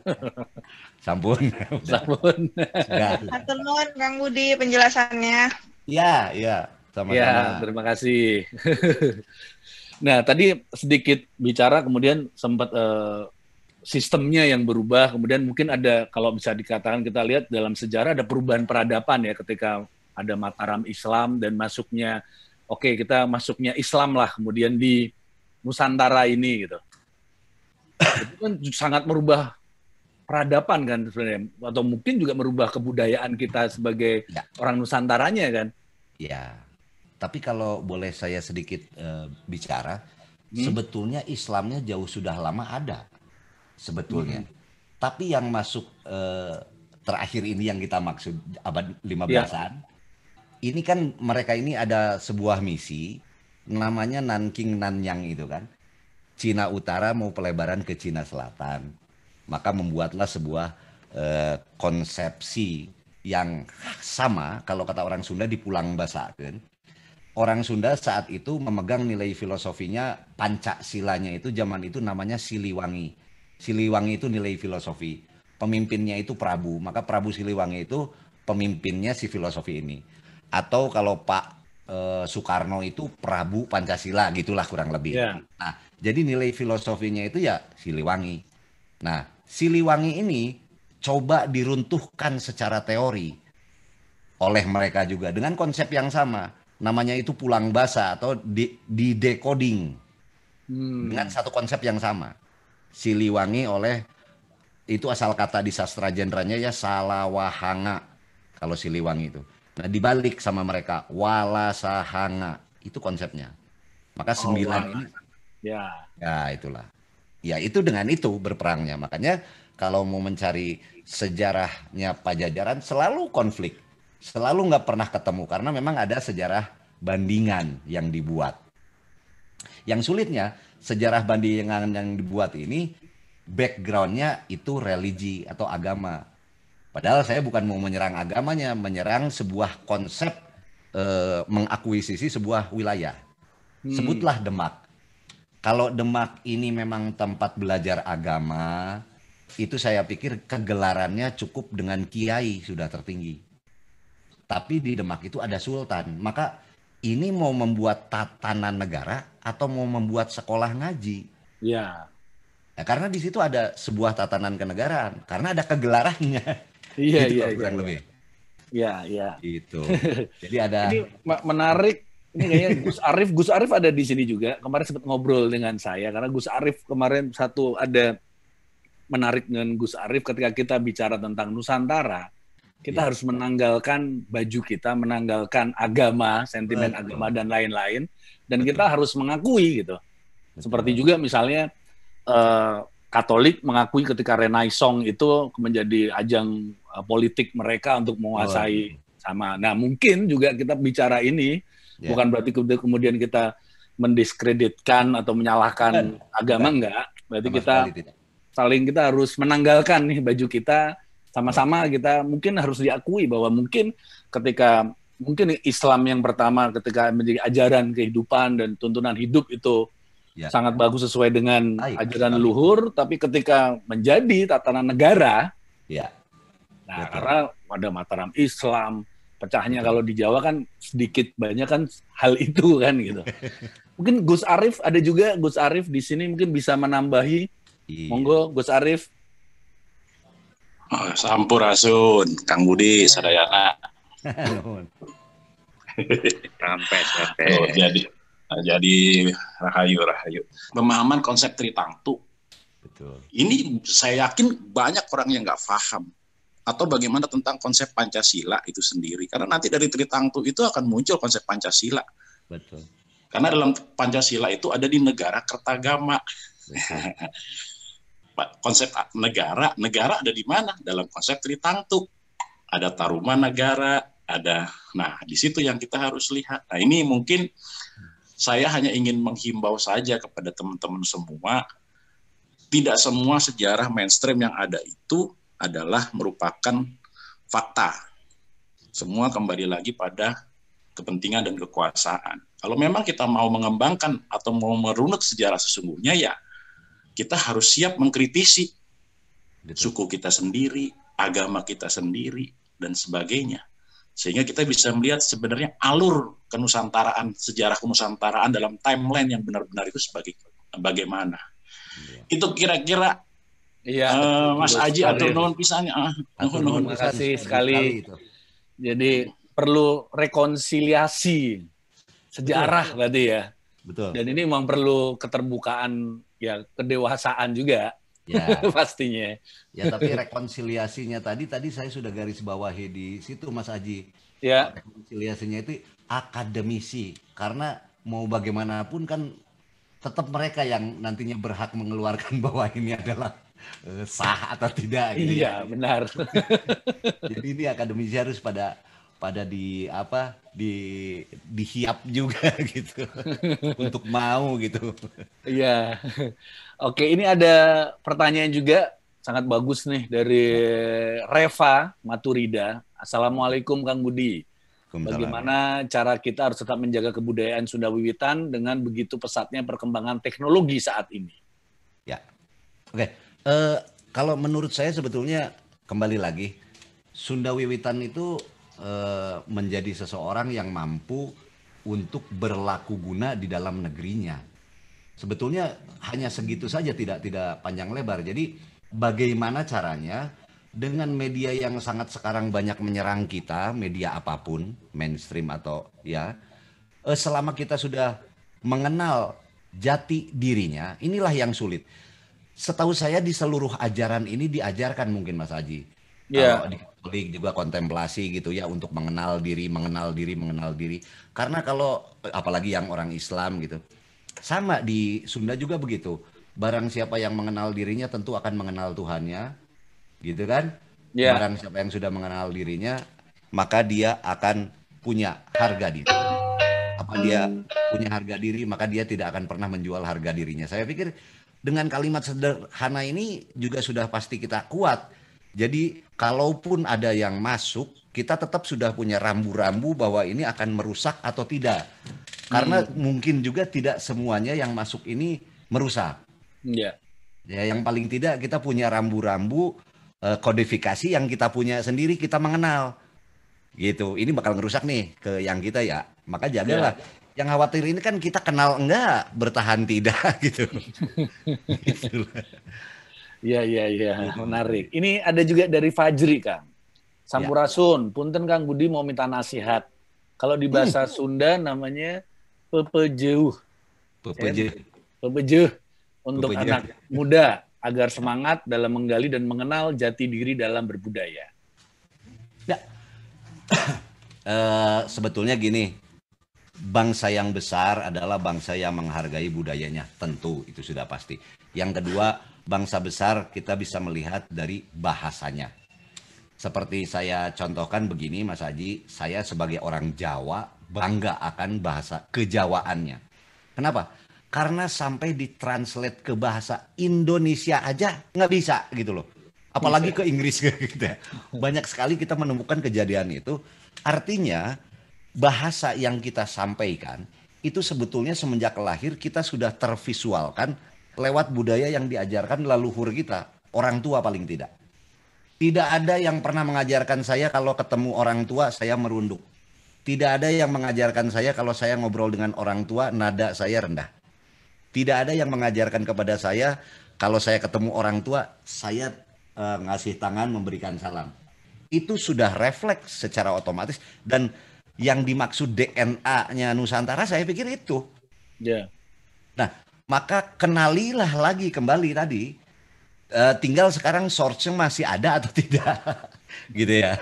Sampun. Sampun. Sampun. Sampun. Kang Budi penjelasannya. Iya, iya. Sama-sama. Ya, terima kasih. nah, tadi sedikit bicara kemudian sempat uh, sistemnya yang berubah, kemudian mungkin ada kalau bisa dikatakan kita lihat dalam sejarah ada perubahan peradaban ya ketika ada Mataram Islam dan masuknya oke okay, kita masuknya Islam lah kemudian di Nusantara ini gitu. Itu kan sangat merubah peradaban kan sebenarnya atau mungkin juga merubah kebudayaan kita sebagai ya. orang Nusantaranya kan. Iya. Tapi kalau boleh saya sedikit uh, bicara, hmm. sebetulnya Islamnya jauh sudah lama ada sebetulnya. Hmm. Tapi yang masuk uh, terakhir ini yang kita maksud abad 15-an, ya. ini kan mereka ini ada sebuah misi namanya Nanking Nanyang itu kan. Cina Utara mau pelebaran ke Cina Selatan. Maka membuatlah sebuah eh, konsepsi yang sama kalau kata orang Sunda di dipulang basakan orang Sunda saat itu memegang nilai filosofinya Pancasilanya itu zaman itu namanya Siliwangi. Siliwangi itu nilai filosofi. Pemimpinnya itu Prabu. Maka Prabu Siliwangi itu pemimpinnya si filosofi ini. Atau kalau Pak e, Soekarno itu Prabu Pancasila gitulah kurang lebih. Yeah. Nah, jadi nilai filosofinya itu ya Siliwangi. Nah, Siliwangi ini coba diruntuhkan secara teori oleh mereka juga dengan konsep yang sama namanya itu pulang basa atau di, di decoding hmm. dengan satu konsep yang sama. Siliwangi oleh itu asal kata di sastra jendranya ya salawahanga kalau Siliwangi itu. Nah dibalik sama mereka walasahanga itu konsepnya. Maka oh, sembilan ini ya. ya itulah. Ya itu dengan itu berperangnya. Makanya kalau mau mencari sejarahnya Pajajaran selalu konflik selalu nggak pernah ketemu karena memang ada sejarah bandingan yang dibuat. Yang sulitnya sejarah bandingan yang dibuat ini backgroundnya itu religi atau agama. Padahal saya bukan mau menyerang agamanya, menyerang sebuah konsep e, mengakuisisi sebuah wilayah. Hmm. Sebutlah Demak. Kalau Demak ini memang tempat belajar agama, itu saya pikir kegelarannya cukup dengan kiai sudah tertinggi tapi di Demak itu ada sultan. Maka ini mau membuat tatanan negara atau mau membuat sekolah ngaji. Iya. Nah, karena di situ ada sebuah tatanan kenegaraan, karena ada kegelarannya. Iya, gitu iya, iya, iya. lebih. Iya, iya. Gitu. Jadi ada Ini menarik ini kayaknya Gus Arif, Gus Arif ada di sini juga. Kemarin sempat ngobrol dengan saya karena Gus Arif kemarin satu ada menarik dengan Gus Arif ketika kita bicara tentang Nusantara kita yeah. harus menanggalkan baju kita, menanggalkan agama, sentimen agama dan lain-lain, dan Betul. kita harus mengakui gitu. Betul. Seperti juga misalnya uh, Katolik mengakui ketika Renaissance itu menjadi ajang uh, politik mereka untuk menguasai oh. sama. Nah mungkin juga kita bicara ini yeah. bukan berarti kemudian kita mendiskreditkan atau menyalahkan agama enggak. Berarti kita saling kita harus menanggalkan nih baju kita sama-sama kita mungkin harus diakui bahwa mungkin ketika mungkin Islam yang pertama ketika menjadi ajaran kehidupan dan tuntunan hidup itu ya. sangat bagus sesuai dengan Ayo, ajaran betul. luhur, tapi ketika menjadi tatanan negara, ya. nah karena pada Mataram Islam, pecahnya betul. kalau di Jawa kan sedikit banyak kan hal itu kan gitu. mungkin Gus Arif ada juga Gus Arif di sini mungkin bisa menambahi, iya. monggo Gus Arif Oh, sampurasun, Kang Budi, iya. Sadayana. Sampai, sampai. Oh, jadi, jadi rahayu, rahayu. Pemahaman konsep Tritangtu. Betul. Ini saya yakin banyak orang yang nggak paham atau bagaimana tentang konsep Pancasila itu sendiri. Karena nanti dari Tritangtu itu akan muncul konsep Pancasila. Betul. Karena dalam Pancasila itu ada di negara kertagama. Betul. konsep negara, negara ada di mana? Dalam konsep Tritangtu. Ada taruman negara, ada nah di situ yang kita harus lihat. Nah, ini mungkin saya hanya ingin menghimbau saja kepada teman-teman semua tidak semua sejarah mainstream yang ada itu adalah merupakan fakta. Semua kembali lagi pada kepentingan dan kekuasaan. Kalau memang kita mau mengembangkan atau mau merunut sejarah sesungguhnya ya kita harus siap mengkritisi gitu. suku kita sendiri, agama kita sendiri, dan sebagainya. Sehingga kita bisa melihat sebenarnya alur kenusantaraan, sejarah kenusantaraan dalam timeline yang benar-benar itu sebagai bagaimana. Ya. Itu kira-kira Iya, uh, Mas Aji atau Nuhun pisannya. Ah, Terima kasih sekali. Itu. Jadi perlu rekonsiliasi sejarah Betul. tadi ya. Betul. Dan ini memang perlu keterbukaan ya kedewasaan juga ya. pastinya. Ya tapi rekonsiliasinya tadi tadi saya sudah garis bawahi di situ Mas Aji. Ya. Rekonsiliasinya itu akademisi karena mau bagaimanapun kan tetap mereka yang nantinya berhak mengeluarkan bahwa ini adalah eh, sah atau tidak. Gitu ya. iya ya. benar. Jadi ini akademisi harus pada pada di apa di dihiap juga gitu untuk mau gitu. Iya. Oke, ini ada pertanyaan juga sangat bagus nih dari Reva Maturida. Assalamualaikum Kang Budi. Bagaimana cara kita harus tetap menjaga kebudayaan Sunda Wiwitan dengan begitu pesatnya perkembangan teknologi saat ini? Ya, oke. Okay. Uh, eh, kalau menurut saya sebetulnya kembali lagi Sunda Wiwitan itu Eh, menjadi seseorang yang mampu untuk berlaku guna di dalam negerinya. Sebetulnya hanya segitu saja tidak tidak panjang lebar. Jadi bagaimana caranya dengan media yang sangat sekarang banyak menyerang kita, media apapun, mainstream atau ya, eh, selama kita sudah mengenal jati dirinya, inilah yang sulit. Setahu saya di seluruh ajaran ini diajarkan mungkin Mas Aji. Yeah traveling juga kontemplasi gitu ya untuk mengenal diri, mengenal diri, mengenal diri. Karena kalau apalagi yang orang Islam gitu. Sama di Sunda juga begitu. Barang siapa yang mengenal dirinya tentu akan mengenal Tuhannya. Gitu kan? Yeah. Barang siapa yang sudah mengenal dirinya maka dia akan punya harga diri. Apa dia punya harga diri maka dia tidak akan pernah menjual harga dirinya. Saya pikir dengan kalimat sederhana ini juga sudah pasti kita kuat. Jadi kalaupun ada yang masuk, kita tetap sudah punya rambu-rambu bahwa ini akan merusak atau tidak. Karena hmm. mungkin juga tidak semuanya yang masuk ini merusak. Yeah. Ya, yang paling tidak kita punya rambu-rambu uh, kodifikasi yang kita punya sendiri kita mengenal. Gitu. Ini bakal merusak nih ke yang kita ya. Maka jagalah. Yeah. Yang khawatir ini kan kita kenal enggak, bertahan tidak gitu. gitu Iya, iya iya iya, menarik. Ini ada juga dari Fajri Kang. Sampurasun, ya. punten Kang Budi mau minta nasihat. Kalau di bahasa hmm. Sunda namanya pepejeuh. Pepejeuh. Ya kan? Pepejeuh untuk Pepejuh. anak muda agar semangat dalam menggali dan mengenal jati diri dalam berbudaya. Ya. uh, sebetulnya gini, bangsa yang besar adalah bangsa yang menghargai budayanya, tentu itu sudah pasti. Yang kedua, bangsa besar kita bisa melihat dari bahasanya. Seperti saya contohkan begini Mas Haji, saya sebagai orang Jawa bangga akan bahasa kejawaannya. Kenapa? Karena sampai ditranslate ke bahasa Indonesia aja nggak bisa gitu loh. Apalagi ke Inggris gitu ya. Banyak sekali kita menemukan kejadian itu. Artinya bahasa yang kita sampaikan itu sebetulnya semenjak lahir kita sudah tervisualkan lewat budaya yang diajarkan leluhur kita, orang tua paling tidak. Tidak ada yang pernah mengajarkan saya kalau ketemu orang tua saya merunduk. Tidak ada yang mengajarkan saya kalau saya ngobrol dengan orang tua nada saya rendah. Tidak ada yang mengajarkan kepada saya kalau saya ketemu orang tua saya eh, ngasih tangan memberikan salam. Itu sudah refleks secara otomatis dan yang dimaksud DNA-nya Nusantara saya pikir itu. Ya. Yeah. Nah, maka kenalilah lagi kembali tadi. e, tinggal sekarang source masih ada atau tidak. gitu ya.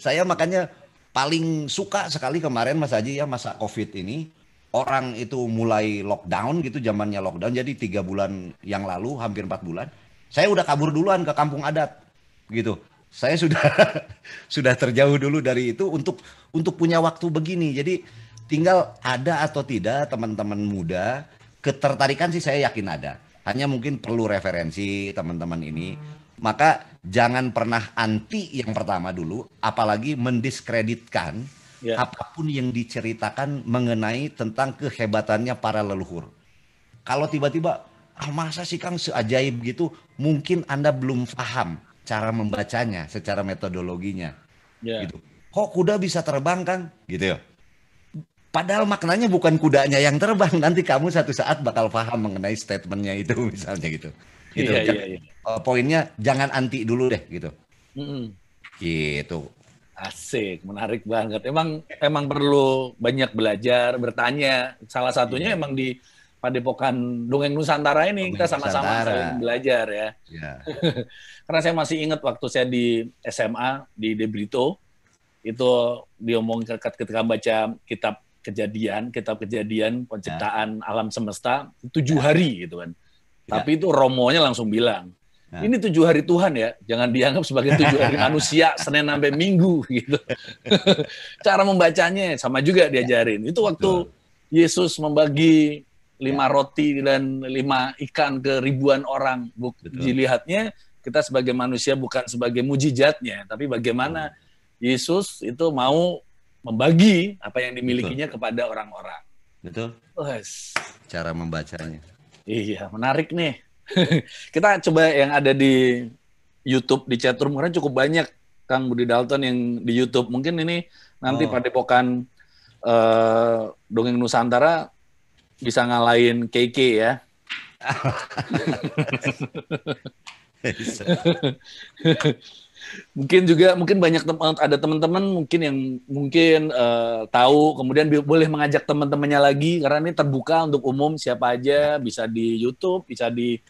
Saya makanya paling suka sekali kemarin Mas Haji ya masa Covid ini orang itu mulai lockdown gitu zamannya lockdown jadi tiga bulan yang lalu hampir empat bulan saya udah kabur duluan ke kampung adat gitu saya sudah sudah terjauh dulu dari itu untuk untuk punya waktu begini jadi tinggal ada atau tidak teman-teman muda ketertarikan sih saya yakin ada. Hanya mungkin perlu referensi teman-teman ini. Maka jangan pernah anti yang pertama dulu, apalagi mendiskreditkan yeah. apapun yang diceritakan mengenai tentang kehebatannya para leluhur. Kalau tiba-tiba, ah masa sih Kang seajaib gitu, mungkin Anda belum paham cara membacanya secara metodologinya. Yeah. Gitu. Kok kuda bisa terbang Kang? Gitu ya. Padahal maknanya bukan kudanya yang terbang. Nanti kamu satu saat bakal paham mengenai statementnya itu misalnya gitu. gitu. Iya, iya, iya. Eh, poinnya jangan anti dulu deh gitu. Mm -mm. Gitu. Asik, menarik banget. Emang emang perlu banyak belajar, bertanya. Salah satunya yeah. emang di Padepokan Dongeng Nusantara ini Dongeng kita sama-sama belajar ya. Iya. Karena saya masih ingat waktu saya di SMA di Debrito itu diomong ketika baca kitab kejadian, kitab kejadian penciptaan ya. alam semesta tujuh ya. hari gitu kan. Ya. Tapi itu Romonya langsung bilang, ya. ini tujuh hari Tuhan ya, jangan dianggap sebagai tujuh hari manusia Senin sampai Minggu gitu. Cara membacanya sama juga ya. diajarin. Itu waktu Betul. Yesus membagi lima ya. roti dan lima ikan ke ribuan orang. Buk, dilihatnya kita sebagai manusia bukan sebagai mujizatnya, tapi bagaimana hmm. Yesus itu mau membagi apa yang dimilikinya Betul. kepada orang-orang. Betul. Yes. Cara membacanya. Iya, menarik nih. Kita coba yang ada di YouTube di chatroom karena cukup banyak Kang Budi Dalton yang di YouTube. Mungkin ini nanti oh. Padepokan uh, Dongeng Nusantara bisa ngalahin KK ya. mungkin juga mungkin banyak tem ada teman-teman mungkin yang mungkin uh, tahu kemudian boleh mengajak teman-temannya lagi karena ini terbuka untuk umum siapa aja bisa di YouTube bisa di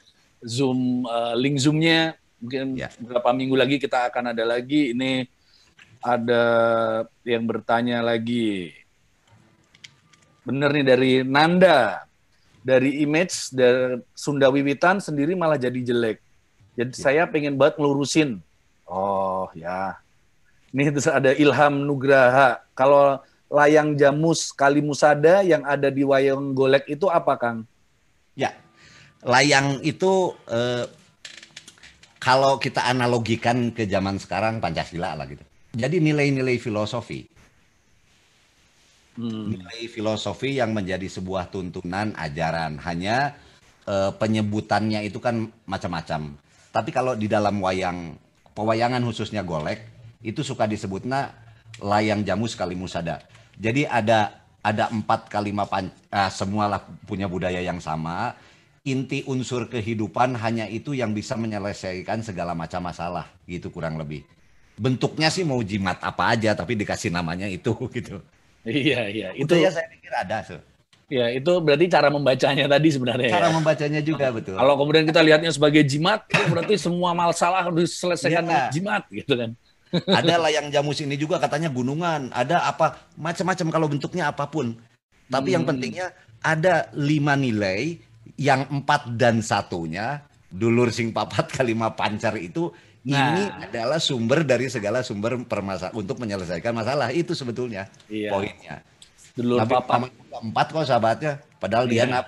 Zoom uh, link Zoomnya mungkin ya. beberapa minggu lagi kita akan ada lagi ini ada yang bertanya lagi bener nih dari Nanda dari image dari Sunda Wiwitan sendiri malah jadi jelek jadi ya. saya pengen banget ngelurusin Oh ya. Ini terus ada Ilham Nugraha. Kalau layang jamus kali musada yang ada di wayang golek itu apa, Kang? Ya. Layang itu eh, kalau kita analogikan ke zaman sekarang Pancasila lah gitu. Jadi nilai-nilai filosofi. Hmm. Nilai filosofi yang menjadi sebuah tuntunan ajaran. Hanya eh, penyebutannya itu kan macam-macam. Tapi kalau di dalam wayang pewayangan khususnya golek itu suka disebutnya layang jamu sekali musada. Jadi ada ada empat kalimat pan, uh, semualah punya budaya yang sama. Inti unsur kehidupan hanya itu yang bisa menyelesaikan segala macam masalah gitu kurang lebih. Bentuknya sih mau jimat apa aja tapi dikasih namanya itu gitu. Iya iya itu, itu ya saya pikir ada. So. Ya, itu berarti cara membacanya tadi sebenarnya. Cara ya? membacanya juga betul. Kalau kemudian kita lihatnya sebagai jimat, berarti semua masalah harus diselesaikan ya. jimat gitu kan. Ada layang jamus ini juga katanya gunungan, ada apa macam-macam kalau bentuknya apapun. Tapi hmm. yang pentingnya ada lima nilai yang empat dan satunya dulur sing papat kalima pancar itu Nah. Ini adalah sumber dari segala sumber permasalahan untuk menyelesaikan masalah itu sebetulnya iya. poinnya. Dulu apa apa Empat kok sahabatnya. Padahal dia iya. nggak.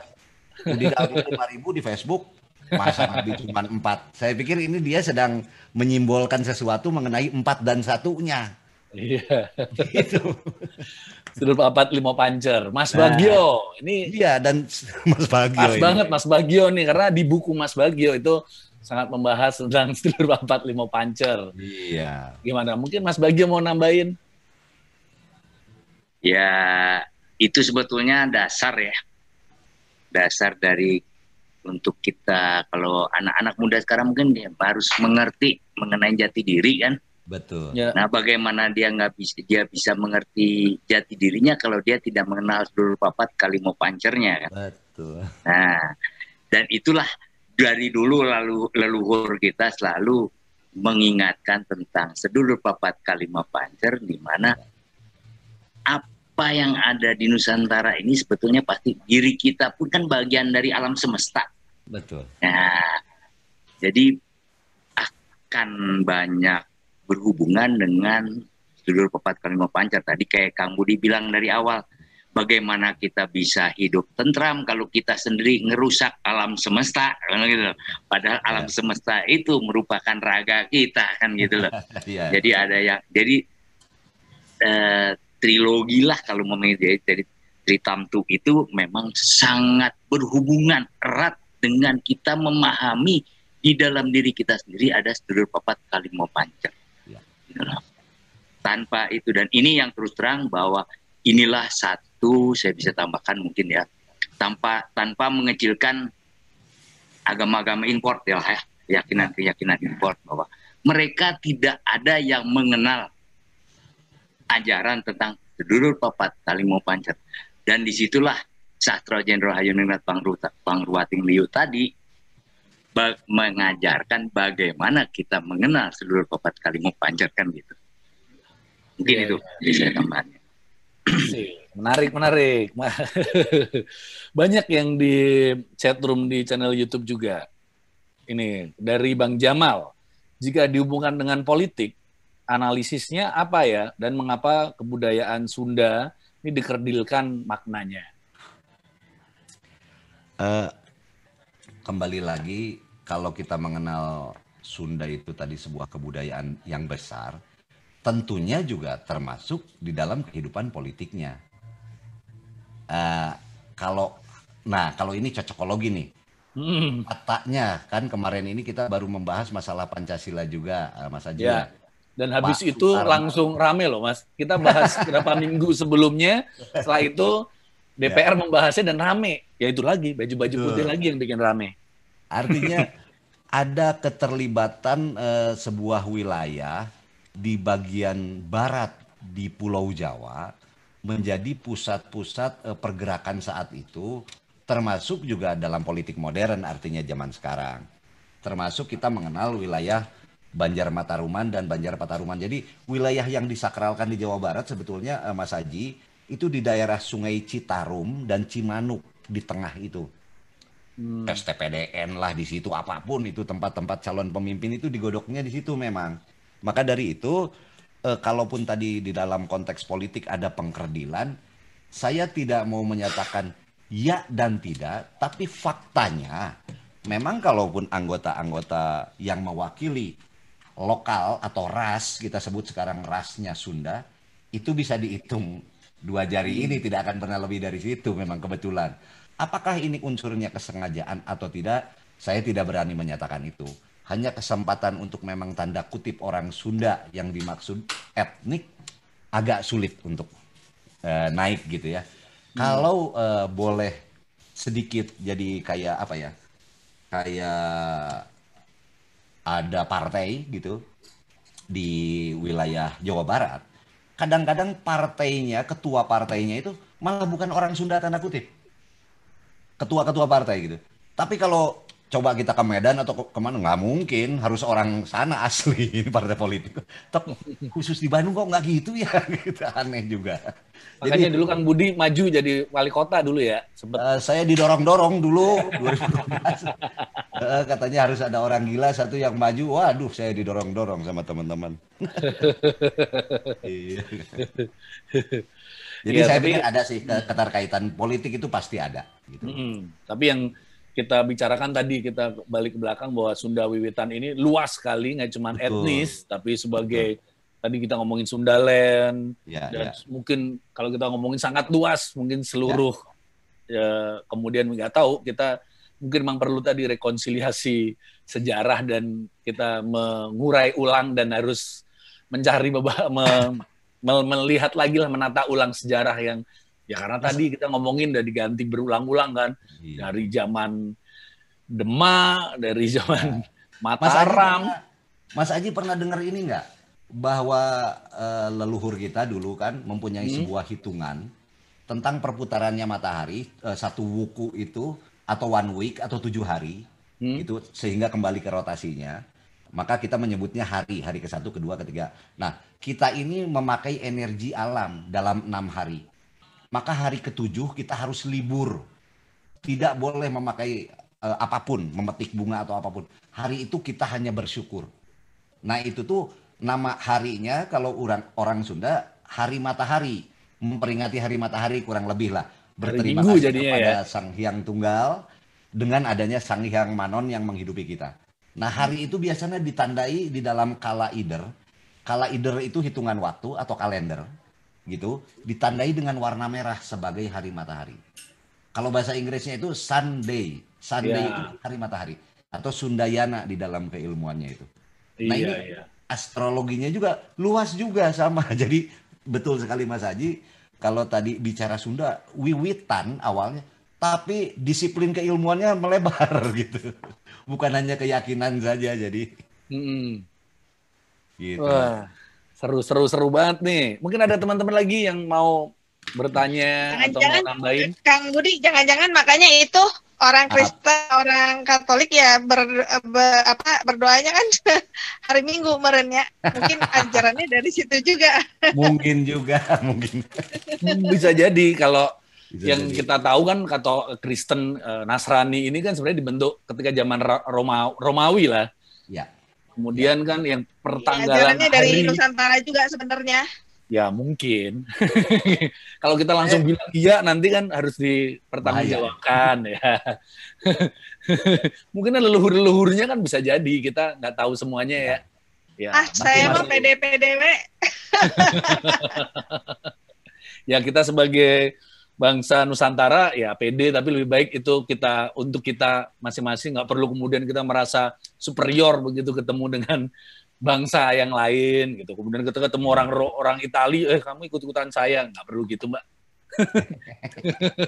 Di dalam lima ribu di Facebook masa Nabi cuma empat. Saya pikir ini dia sedang menyimbolkan sesuatu mengenai empat dan satunya. Iya. Gitu. Sudah empat lima pancer. Mas nah, Bagio. Ini Iya, dan Mas Bagio. Pas ini. banget Mas Bagio nih karena di buku Mas Bagio itu sangat membahas tentang sedulur empat lima pancer. Iya. Gimana? Mungkin Mas Bagio mau nambahin? ya itu sebetulnya dasar ya dasar dari untuk kita kalau anak-anak muda sekarang mungkin dia harus mengerti mengenai jati diri kan betul ya. nah bagaimana dia nggak bisa dia bisa mengerti jati dirinya kalau dia tidak mengenal seluruh papat kalimu pancernya kan betul nah dan itulah dari dulu lalu leluhur kita selalu mengingatkan tentang sedulur papat kalimah pancer di mana ya apa yang ada di Nusantara ini sebetulnya pasti diri kita pun kan bagian dari alam semesta. Betul. Nah, jadi akan banyak berhubungan dengan sedulur pepat kelima pancar tadi kayak kamu dibilang dari awal bagaimana kita bisa hidup tentram kalau kita sendiri ngerusak alam semesta kan gitu loh. padahal yeah. alam ya. semesta itu merupakan raga kita kan gitu loh yeah. jadi ada yang jadi eh, trilogi lah kalau mau jadi dari Tritamtu itu memang sangat berhubungan erat dengan kita memahami di dalam diri kita sendiri ada sedulur papat mau panjang. Ya. Tanpa itu dan ini yang terus terang bahwa inilah satu saya bisa tambahkan mungkin ya tanpa tanpa mengecilkan agama-agama import ya, ya keyakinan keyakinan import bahwa mereka tidak ada yang mengenal ajaran tentang sedulur papat saling mau pancat. Dan disitulah Sastra Jenderal Hayuninat Pangruating Liu tadi mengajarkan bagaimana kita mengenal sedulur papat saling mau kan gitu. Mungkin yeah, itu yeah. bisa tambahannya. Menarik, menarik. Banyak yang di chatroom di channel YouTube juga. Ini dari Bang Jamal. Jika dihubungkan dengan politik, analisisnya apa ya dan mengapa kebudayaan Sunda ini dikerdilkan maknanya? Uh, kembali lagi kalau kita mengenal Sunda itu tadi sebuah kebudayaan yang besar, tentunya juga termasuk di dalam kehidupan politiknya. Uh, kalau nah kalau ini cocokologi nih hmm. katanya kan kemarin ini kita baru membahas masalah Pancasila juga eh, Mas Aji. Yeah. Dan habis Mas, itu langsung rame loh Mas. Kita bahas berapa minggu sebelumnya, setelah itu DPR ya. membahasnya dan rame. Ya itu lagi, baju-baju putih lagi yang bikin rame. Artinya ada keterlibatan uh, sebuah wilayah di bagian barat di Pulau Jawa menjadi pusat-pusat uh, pergerakan saat itu termasuk juga dalam politik modern artinya zaman sekarang. Termasuk kita mengenal wilayah Banjar Mataruman dan Banjar Pataruman. Jadi wilayah yang disakralkan di Jawa Barat sebetulnya eh, Mas Haji itu di daerah Sungai Citarum dan Cimanuk di tengah itu. Hmm. STPDN lah di situ apapun itu tempat-tempat calon pemimpin itu digodoknya di situ memang. Maka dari itu eh, kalaupun tadi di dalam konteks politik ada pengkerdilan, saya tidak mau menyatakan ya dan tidak, tapi faktanya memang kalaupun anggota-anggota yang mewakili lokal atau ras kita sebut sekarang rasnya Sunda itu bisa dihitung dua jari hmm. ini tidak akan pernah lebih dari situ memang kebetulan. Apakah ini unsurnya kesengajaan atau tidak? Saya tidak berani menyatakan itu. Hanya kesempatan untuk memang tanda kutip orang Sunda yang dimaksud etnik agak sulit untuk uh, naik gitu ya. Hmm. Kalau uh, boleh sedikit jadi kayak apa ya? Kayak ada partai gitu di wilayah Jawa Barat, kadang-kadang partainya, ketua partainya itu malah bukan orang Sunda tanda kutip. Ketua-ketua partai gitu. Tapi kalau coba kita ke Medan atau ke kemana nggak mungkin harus orang sana asli partai politik tapi khusus di Bandung kok nggak gitu ya gitu aneh juga makanya jadi, dulu Kang Budi maju jadi wali kota dulu ya Uh, saya didorong dorong dulu 2012 uh, eh, katanya harus ada orang gila satu yang maju waduh saya didorong dorong sama teman-teman jadi ya, saya tapi... pikir ada sih keterkaitan politik itu pasti ada gitu mm -hmm. tapi yang kita bicarakan tadi kita balik ke belakang bahwa Sunda Wiwitan ini luas sekali nggak cuma etnis tapi sebagai Betul. tadi kita ngomongin Sundaland ya, dan ya. mungkin kalau kita ngomongin sangat luas mungkin seluruh ya. Ya, kemudian nggak tahu kita mungkin memang perlu tadi rekonsiliasi sejarah dan kita mengurai ulang dan harus mencari me, me, melihat lagi lah menata ulang sejarah yang Ya karena tadi kita ngomongin udah diganti berulang-ulang kan iya. dari zaman Demak, dari zaman iya. Mataram. Mas Aji, Mas pernah dengar ini nggak bahwa uh, leluhur kita dulu kan mempunyai hmm. sebuah hitungan tentang perputarannya matahari uh, satu wuku itu atau one week atau tujuh hari hmm. itu sehingga kembali ke rotasinya maka kita menyebutnya hari hari ke satu kedua ketiga nah kita ini memakai energi alam dalam enam hari maka hari ketujuh kita harus libur. Tidak boleh memakai uh, apapun, memetik bunga atau apapun. Hari itu kita hanya bersyukur. Nah itu tuh nama harinya kalau orang orang Sunda hari matahari memperingati hari matahari kurang lebih lah berterima kasih jadinya kepada ya. Sang Hyang Tunggal dengan adanya Sang Hyang Manon yang menghidupi kita. Nah hari itu biasanya ditandai di dalam kala ider. Kala ider itu hitungan waktu atau kalender gitu ditandai dengan warna merah sebagai hari matahari. Kalau bahasa Inggrisnya itu Sunday, Sunday yeah. itu hari matahari atau Sundayana di dalam keilmuannya itu. Nah iya, ini yeah. astrologinya juga luas juga sama. Jadi betul sekali Mas Haji kalau tadi bicara Sunda wiwitan awalnya tapi disiplin keilmuannya melebar gitu. Bukan hanya keyakinan saja jadi. Mm -hmm. Gitu. Wah. Seru-seru-seru banget nih. Mungkin ada teman-teman lagi yang mau bertanya jangan, atau jangan, mau nambahin. Kang Budi, jangan-jangan makanya itu orang Kristen, ah. orang Katolik ya ber, ber apa berdoanya kan hari Minggu merenya. Mungkin ajarannya dari situ juga. mungkin juga, mungkin. Hmm, bisa jadi kalau Bisa yang jadi. kita tahu kan kata Kristen eh, Nasrani ini kan sebenarnya dibentuk ketika zaman Roma, Romawi lah. Ya. Kemudian kan yang pertanggalan ya, dari hari, Nusantara juga sebenarnya. Ya mungkin. Kalau kita langsung eh. bilang iya nanti kan harus dipertanggungjawabkan ya. mungkin leluhur-leluhurnya kan bisa jadi kita nggak tahu semuanya ya. ya ah saya mah PDPDW. ya kita sebagai bangsa Nusantara ya pede tapi lebih baik itu kita untuk kita masing-masing nggak perlu kemudian kita merasa superior begitu ketemu dengan bangsa yang lain gitu kemudian kita ketemu orang orang Itali eh kamu ikut ikutan saya nggak perlu gitu mbak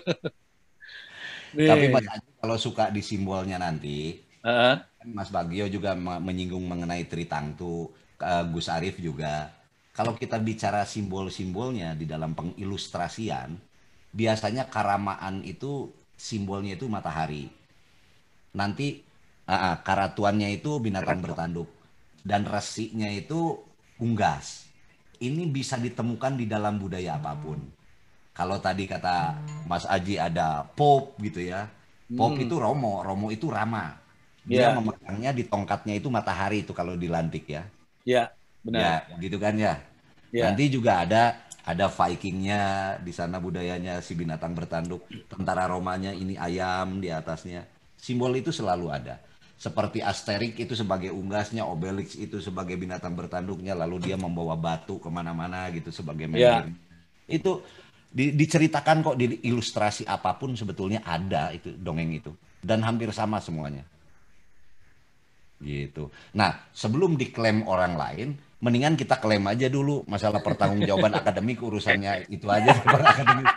tapi Mas Aji, kalau suka di simbolnya nanti uh -huh. Kan Mas Bagio juga menyinggung mengenai Tritangtu uh, Gus Arif juga kalau kita bicara simbol-simbolnya di dalam pengilustrasian biasanya karamaan itu simbolnya itu matahari. Nanti uh, karatuannya itu binatang bertanduk dan resiknya itu unggas. Ini bisa ditemukan di dalam budaya hmm. apapun. Kalau tadi kata Mas Aji ada pop gitu ya. Pop hmm. itu Romo, Romo itu Rama. Dia yeah. memegangnya di tongkatnya itu matahari itu kalau dilantik ya. Iya, yeah, benar. Ya, gitu kan ya. Yeah. Nanti juga ada ada Vikingnya di sana budayanya si binatang bertanduk, tentara Romanya ini ayam di atasnya. Simbol itu selalu ada. Seperti Asterix itu sebagai unggasnya, Obelix itu sebagai binatang bertanduknya, lalu dia membawa batu kemana-mana gitu sebagai ya. mainan. Itu di, diceritakan kok di ilustrasi apapun sebetulnya ada itu dongeng itu dan hampir sama semuanya. Gitu. Nah sebelum diklaim orang lain, mendingan kita klaim aja dulu masalah pertanggungjawaban akademik urusannya itu aja akademik.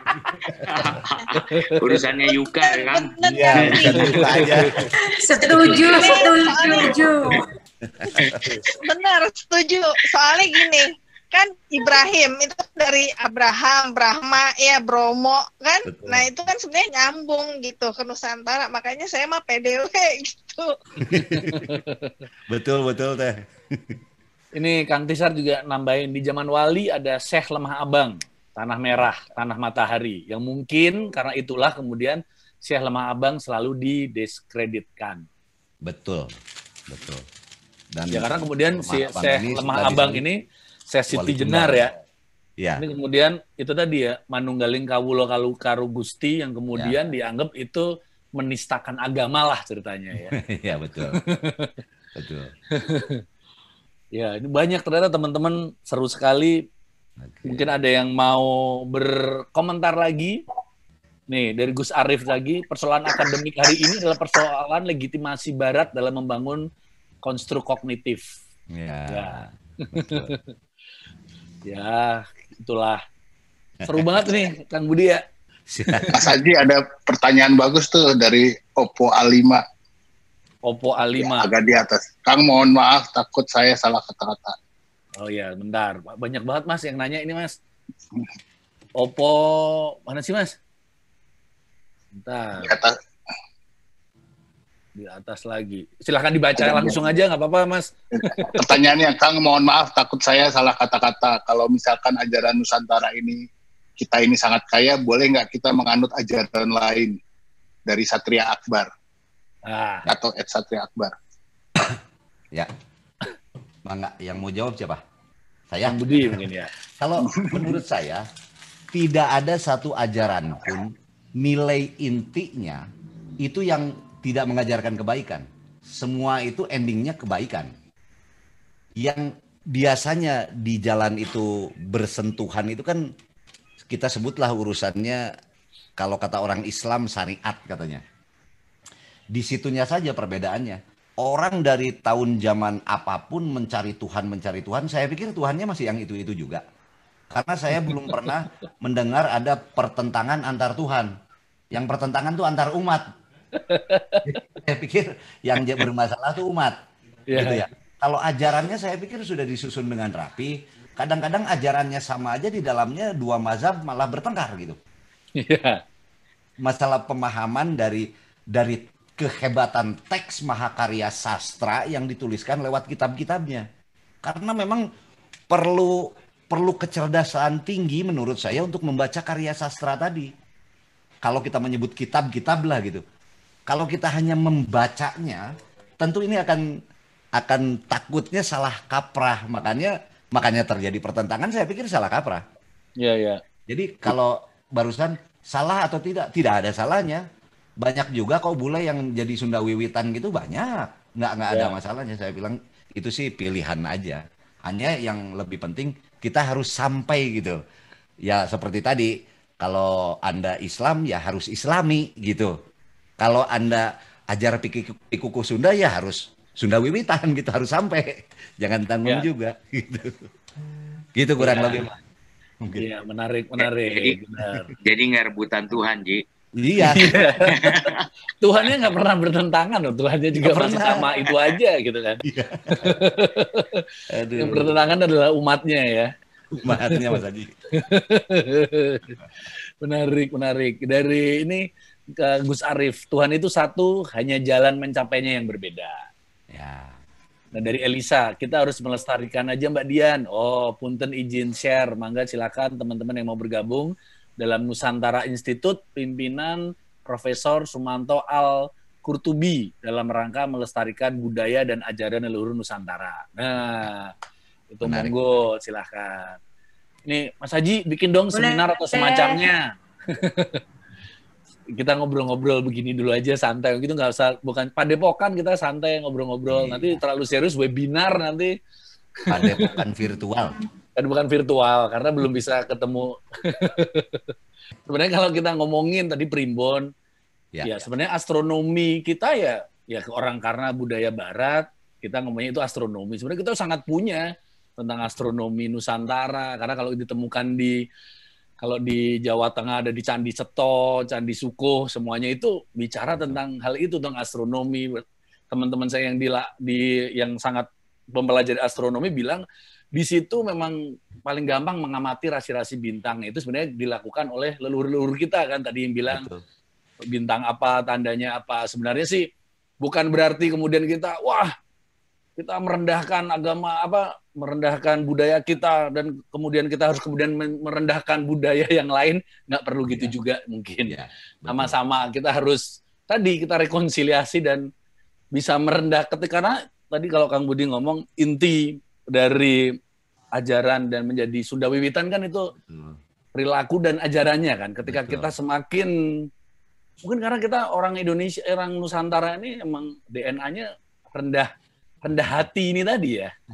urusannya Yuka ya kan iya Yuka aja setuju setuju benar setuju soalnya gini kan Ibrahim itu dari Abraham, Brahma, ya Bromo kan. Betul. Nah itu kan sebenarnya nyambung gitu ke Nusantara. Makanya saya mah PDW gitu. betul betul teh. Ini Kang Tisar juga nambahin di zaman Wali ada Syekh Lemah Abang, Tanah Merah, Tanah Matahari. Yang mungkin karena itulah kemudian Syekh Lemah Abang selalu didiskreditkan. Betul, betul. Dan ya karena kemudian si Syekh Lemah Abang ini Syekh Siti Jenar ya. Ya. Ini kemudian itu tadi ya manunggaling kawulo kalu karu gusti yang kemudian ya. dianggap itu menistakan agama lah ceritanya ya. Iya betul. betul. Ya, ini banyak ternyata teman-teman seru sekali. Okay. Mungkin ada yang mau berkomentar lagi. Nih, dari Gus Arif lagi, persoalan akademik hari ini adalah persoalan legitimasi barat dalam membangun konstru kognitif. Ya. Ya, ya itulah. Seru banget nih, Kang Budi ya. Mas Haji ada pertanyaan bagus tuh dari Oppo A5 Oppo A5. Ya, agak di atas. Kang mohon maaf takut saya salah kata-kata. Oh iya, bentar. Banyak banget Mas yang nanya ini Mas. Oppo mana sih Mas? Bentar. Di atas. Di atas lagi. Silahkan dibaca Aduh, langsung aja, nggak apa-apa Mas. Pertanyaannya, Kang mohon maaf takut saya salah kata-kata. Kalau misalkan ajaran Nusantara ini, kita ini sangat kaya, boleh nggak kita menganut ajaran lain dari Satria Akbar? ah. atau Ed Satria Akbar. ya. Mangga yang mau jawab siapa? Saya. Yang Budi mungkin ya. Kalau menurut saya tidak ada satu ajaran pun nilai intinya itu yang tidak mengajarkan kebaikan. Semua itu endingnya kebaikan. Yang biasanya di jalan itu bersentuhan itu kan kita sebutlah urusannya kalau kata orang Islam syariat katanya di situnya saja perbedaannya. Orang dari tahun zaman apapun mencari Tuhan, mencari Tuhan, saya pikir Tuhannya masih yang itu-itu juga. Karena saya belum pernah mendengar ada pertentangan antar Tuhan. Yang pertentangan itu antar umat. saya pikir yang bermasalah itu umat. Yeah. Gitu ya. Kalau ajarannya saya pikir sudah disusun dengan rapi, kadang-kadang ajarannya sama aja di dalamnya dua mazhab malah bertengkar gitu. Yeah. Masalah pemahaman dari dari kehebatan teks mahakarya sastra yang dituliskan lewat kitab-kitabnya. Karena memang perlu perlu kecerdasan tinggi menurut saya untuk membaca karya sastra tadi. Kalau kita menyebut kitab-kitab lah gitu. Kalau kita hanya membacanya, tentu ini akan akan takutnya salah kaprah. Makanya makanya terjadi pertentangan saya pikir salah kaprah. Iya, iya. Jadi kalau barusan salah atau tidak, tidak ada salahnya banyak juga kok bule yang jadi Sunda Wiwitan gitu banyak. Nggak nggak ada ya. masalahnya saya bilang itu sih pilihan aja. Hanya yang lebih penting kita harus sampai gitu. Ya seperti tadi kalau Anda Islam ya harus Islami gitu. Kalau Anda ajar pikuku Sunda ya harus Sunda Wiwitan gitu harus sampai. Jangan tanggung ya. juga gitu. Gitu kurang ya. lebih. Iya, menarik, menarik. Jadi, Benar. jadi nggak Tuhan, Ji. Iya. iya. Tuhannya nggak pernah bertentangan loh. Tuhannya juga gak pernah. sama itu aja gitu kan. Iya. Aduh. Yang bertentangan adalah umatnya ya. Umatnya Mas Haji. menarik, menarik. Dari ini ke Gus Arif, Tuhan itu satu, hanya jalan mencapainya yang berbeda. Ya. Nah dari Elisa, kita harus melestarikan aja Mbak Dian. Oh, punten izin share, mangga silakan teman-teman yang mau bergabung dalam Nusantara Institute pimpinan Profesor Sumanto Al Kurtubi dalam rangka melestarikan budaya dan ajaran leluhur Nusantara. Nah, itu Menarik. monggo silahkan. Nih Mas Haji bikin dong Boleh. seminar atau semacamnya. kita ngobrol-ngobrol begini dulu aja santai gitu nggak usah bukan padepokan kita santai ngobrol-ngobrol iya. nanti terlalu serius webinar nanti padepokan virtual kan bukan virtual karena belum bisa ketemu. sebenarnya kalau kita ngomongin tadi primbon, ya, ya, ya. sebenarnya astronomi kita ya ya orang karena budaya barat kita ngomongnya itu astronomi. Sebenarnya kita sangat punya tentang astronomi Nusantara karena kalau ditemukan di kalau di Jawa Tengah ada di Candi Seto, Candi Sukuh, semuanya itu bicara tentang hal itu tentang astronomi. Teman-teman saya yang di, di yang sangat mempelajari astronomi bilang di situ memang paling gampang mengamati rasi-rasi bintang itu sebenarnya dilakukan oleh leluhur-leluhur kita kan tadi yang bilang Betul. bintang apa tandanya apa sebenarnya sih bukan berarti kemudian kita wah kita merendahkan agama apa merendahkan budaya kita dan kemudian kita harus kemudian merendahkan budaya yang lain nggak perlu gitu ya. juga mungkin ya sama-sama kita harus tadi kita rekonsiliasi dan bisa merendah ketika karena tadi kalau Kang Budi ngomong inti dari ajaran dan menjadi Sunda Wiwitan kan itu hmm. perilaku dan ajarannya kan. Ketika Betul. kita semakin mungkin karena kita orang Indonesia, orang Nusantara ini emang DNA-nya rendah rendah hati ini tadi ya.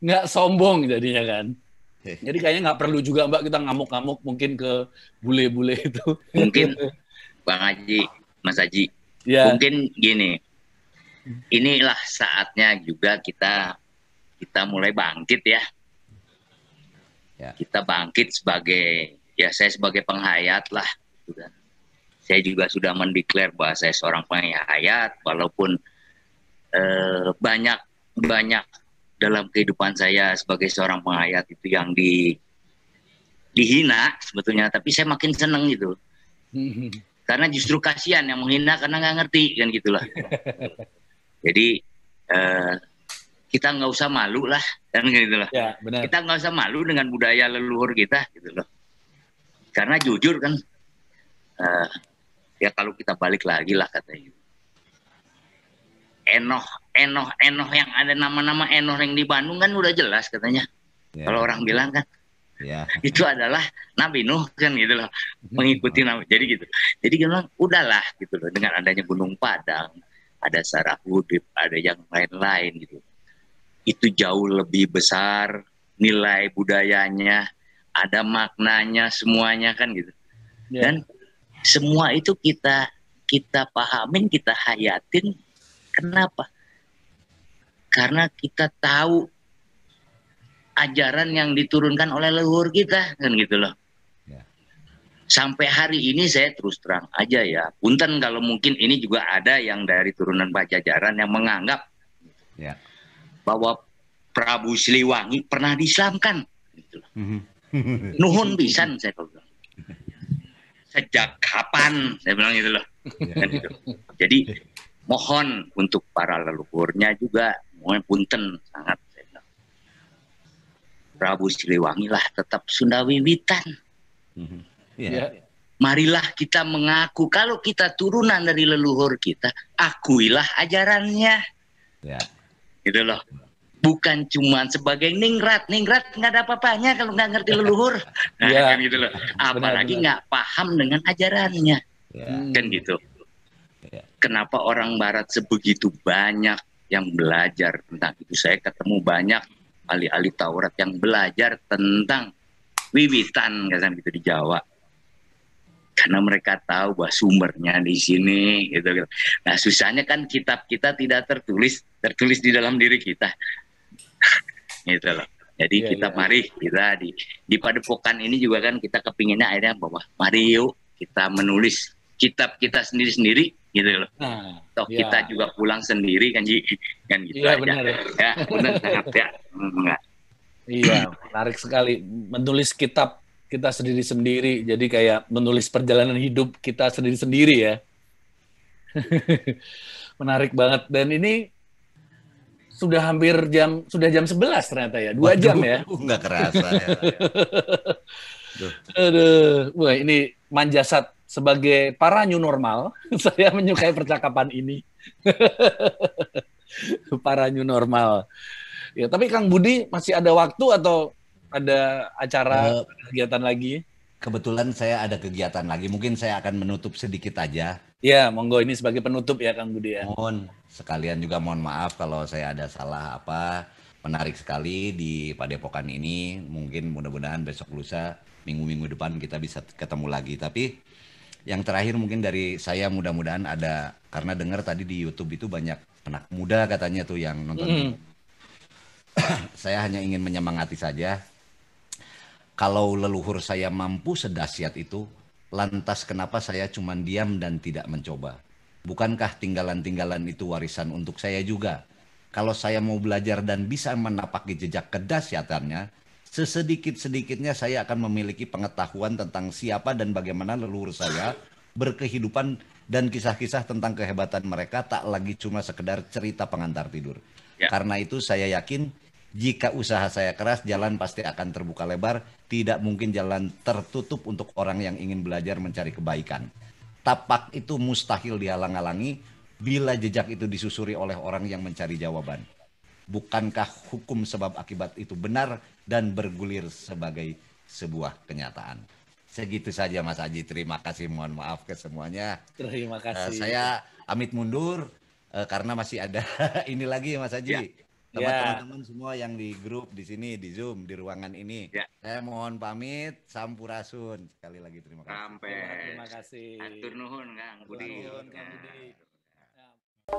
nggak sombong jadinya kan. Jadi kayaknya nggak perlu juga Mbak kita ngamuk-ngamuk mungkin ke bule-bule itu. Mungkin Bang Haji, Mas Haji. Ya. Mungkin gini, inilah saatnya juga kita kita mulai bangkit ya. ya. Kita bangkit sebagai ya saya sebagai penghayat lah. Saya juga sudah mendeklar bahwa saya seorang penghayat, walaupun eh, banyak banyak dalam kehidupan saya sebagai seorang penghayat itu yang di dihina sebetulnya, tapi saya makin seneng gitu. Karena justru kasihan yang menghina karena nggak ngerti kan gitulah. Jadi eh, kita nggak usah malu lah dan ya gitu loh. Ya, benar. Kita nggak usah malu dengan budaya leluhur kita gitu loh. Karena jujur kan eh, ya kalau kita balik lagi lah katanya. Enoh, Enoh, Enoh yang ada nama-nama Enoh yang di Bandung kan udah jelas katanya. Ya. Kalau orang bilang kan ya. itu adalah Nabi Nuh kan gitu loh mengikuti Nabi jadi gitu jadi gimana udahlah gitu loh dengan adanya Gunung Padang ada Sarah Hudib, ada yang lain-lain gitu. Itu jauh lebih besar nilai budayanya, ada maknanya semuanya kan gitu. Yeah. Dan semua itu kita kita pahamin, kita hayatin. Kenapa? Karena kita tahu ajaran yang diturunkan oleh leluhur kita kan gitu loh sampai hari ini saya terus terang aja ya. Punten kalau mungkin ini juga ada yang dari turunan Pajajaran yang menganggap ya. bahwa Prabu Siliwangi pernah diislamkan. Gitu. Mhm. Nuhun pisan saya kalau bilang. Sejak kapan saya bilang gitu loh. Ya. Gitu. Jadi mohon untuk para leluhurnya juga mohon punten sangat saya Prabu Siliwangi lah tetap Sunda Wiwitan. Mm -hmm Yeah. Ya. Marilah kita mengaku kalau kita turunan dari leluhur kita, akuilah ajarannya. Yeah. Gitu loh. Bukan cuma sebagai ningrat, ningrat nggak ada apa-apanya kalau nggak ngerti leluhur. Nah, yeah. kan gitu loh. Apalagi nggak paham dengan ajarannya. Yeah. Kan gitu. Ya. Kenapa orang barat sebegitu banyak yang belajar tentang itu? Saya ketemu banyak ahli-ahli Taurat yang belajar tentang wiwitan, kata gitu di Jawa karena mereka tahu bahwa sumbernya di sini gitu, gitu. Nah, susahnya kan kitab kita tidak tertulis, tertulis di dalam diri kita. gitu loh. Jadi yeah, kita yeah. mari kita di di padepokan ini juga kan kita kepinginnya akhirnya bahwa mari yuk kita menulis kitab kita sendiri-sendiri gitu loh. Nah, Toh yeah. kita juga pulang sendiri kan Ji kan gitu yeah, aja. Benar. Ya, benar sangat ya. Iya, menarik sekali menulis kitab kita sendiri-sendiri. Jadi kayak menulis perjalanan hidup kita sendiri-sendiri ya. Menarik banget. Dan ini sudah hampir jam sudah jam 11 ternyata ya. Dua Waduh, jam ya. Nggak kerasa ya. Aduh. Aduh. Wah, ini manjasat sebagai para new normal. saya menyukai percakapan ini. para new normal. Ya, tapi Kang Budi masih ada waktu atau ada acara uh, kegiatan lagi? Kebetulan saya ada kegiatan lagi. Mungkin saya akan menutup sedikit aja. Ya, monggo ini sebagai penutup ya Kang Budi ya. Mohon sekalian juga mohon maaf kalau saya ada salah apa. Menarik sekali di Padepokan ini. Mungkin mudah-mudahan besok lusa minggu-minggu depan kita bisa ketemu lagi. Tapi yang terakhir mungkin dari saya mudah-mudahan ada karena dengar tadi di YouTube itu banyak anak muda katanya tuh yang nonton. Mm. saya hanya ingin menyemangati saja kalau leluhur saya mampu sedahsyat itu, lantas kenapa saya cuma diam dan tidak mencoba? Bukankah tinggalan-tinggalan itu warisan untuk saya juga? Kalau saya mau belajar dan bisa menapaki jejak kedahsyatannya, sesedikit-sedikitnya saya akan memiliki pengetahuan tentang siapa dan bagaimana leluhur saya berkehidupan dan kisah-kisah tentang kehebatan mereka tak lagi cuma sekedar cerita pengantar tidur. Ya. Karena itu saya yakin jika usaha saya keras, jalan pasti akan terbuka lebar. Tidak mungkin jalan tertutup untuk orang yang ingin belajar mencari kebaikan. Tapak itu mustahil dihalang-halangi bila jejak itu disusuri oleh orang yang mencari jawaban. Bukankah hukum sebab akibat itu benar dan bergulir sebagai sebuah kenyataan? Segitu saja Mas Aji. Terima kasih. Mohon maaf ke semuanya. Terima eh, kasih. saya amit mundur eh, karena masih ada ini lagi Mas Aji. Ya sama yeah. teman-teman semua yang di grup di sini di Zoom di ruangan ini. Yeah. Saya mohon pamit, sampurasun. Sekali lagi terima kasih. Sampai. terima kasih. Atur nuhun Kang Budi. Kang ya.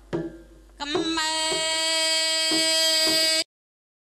Budi. Ya.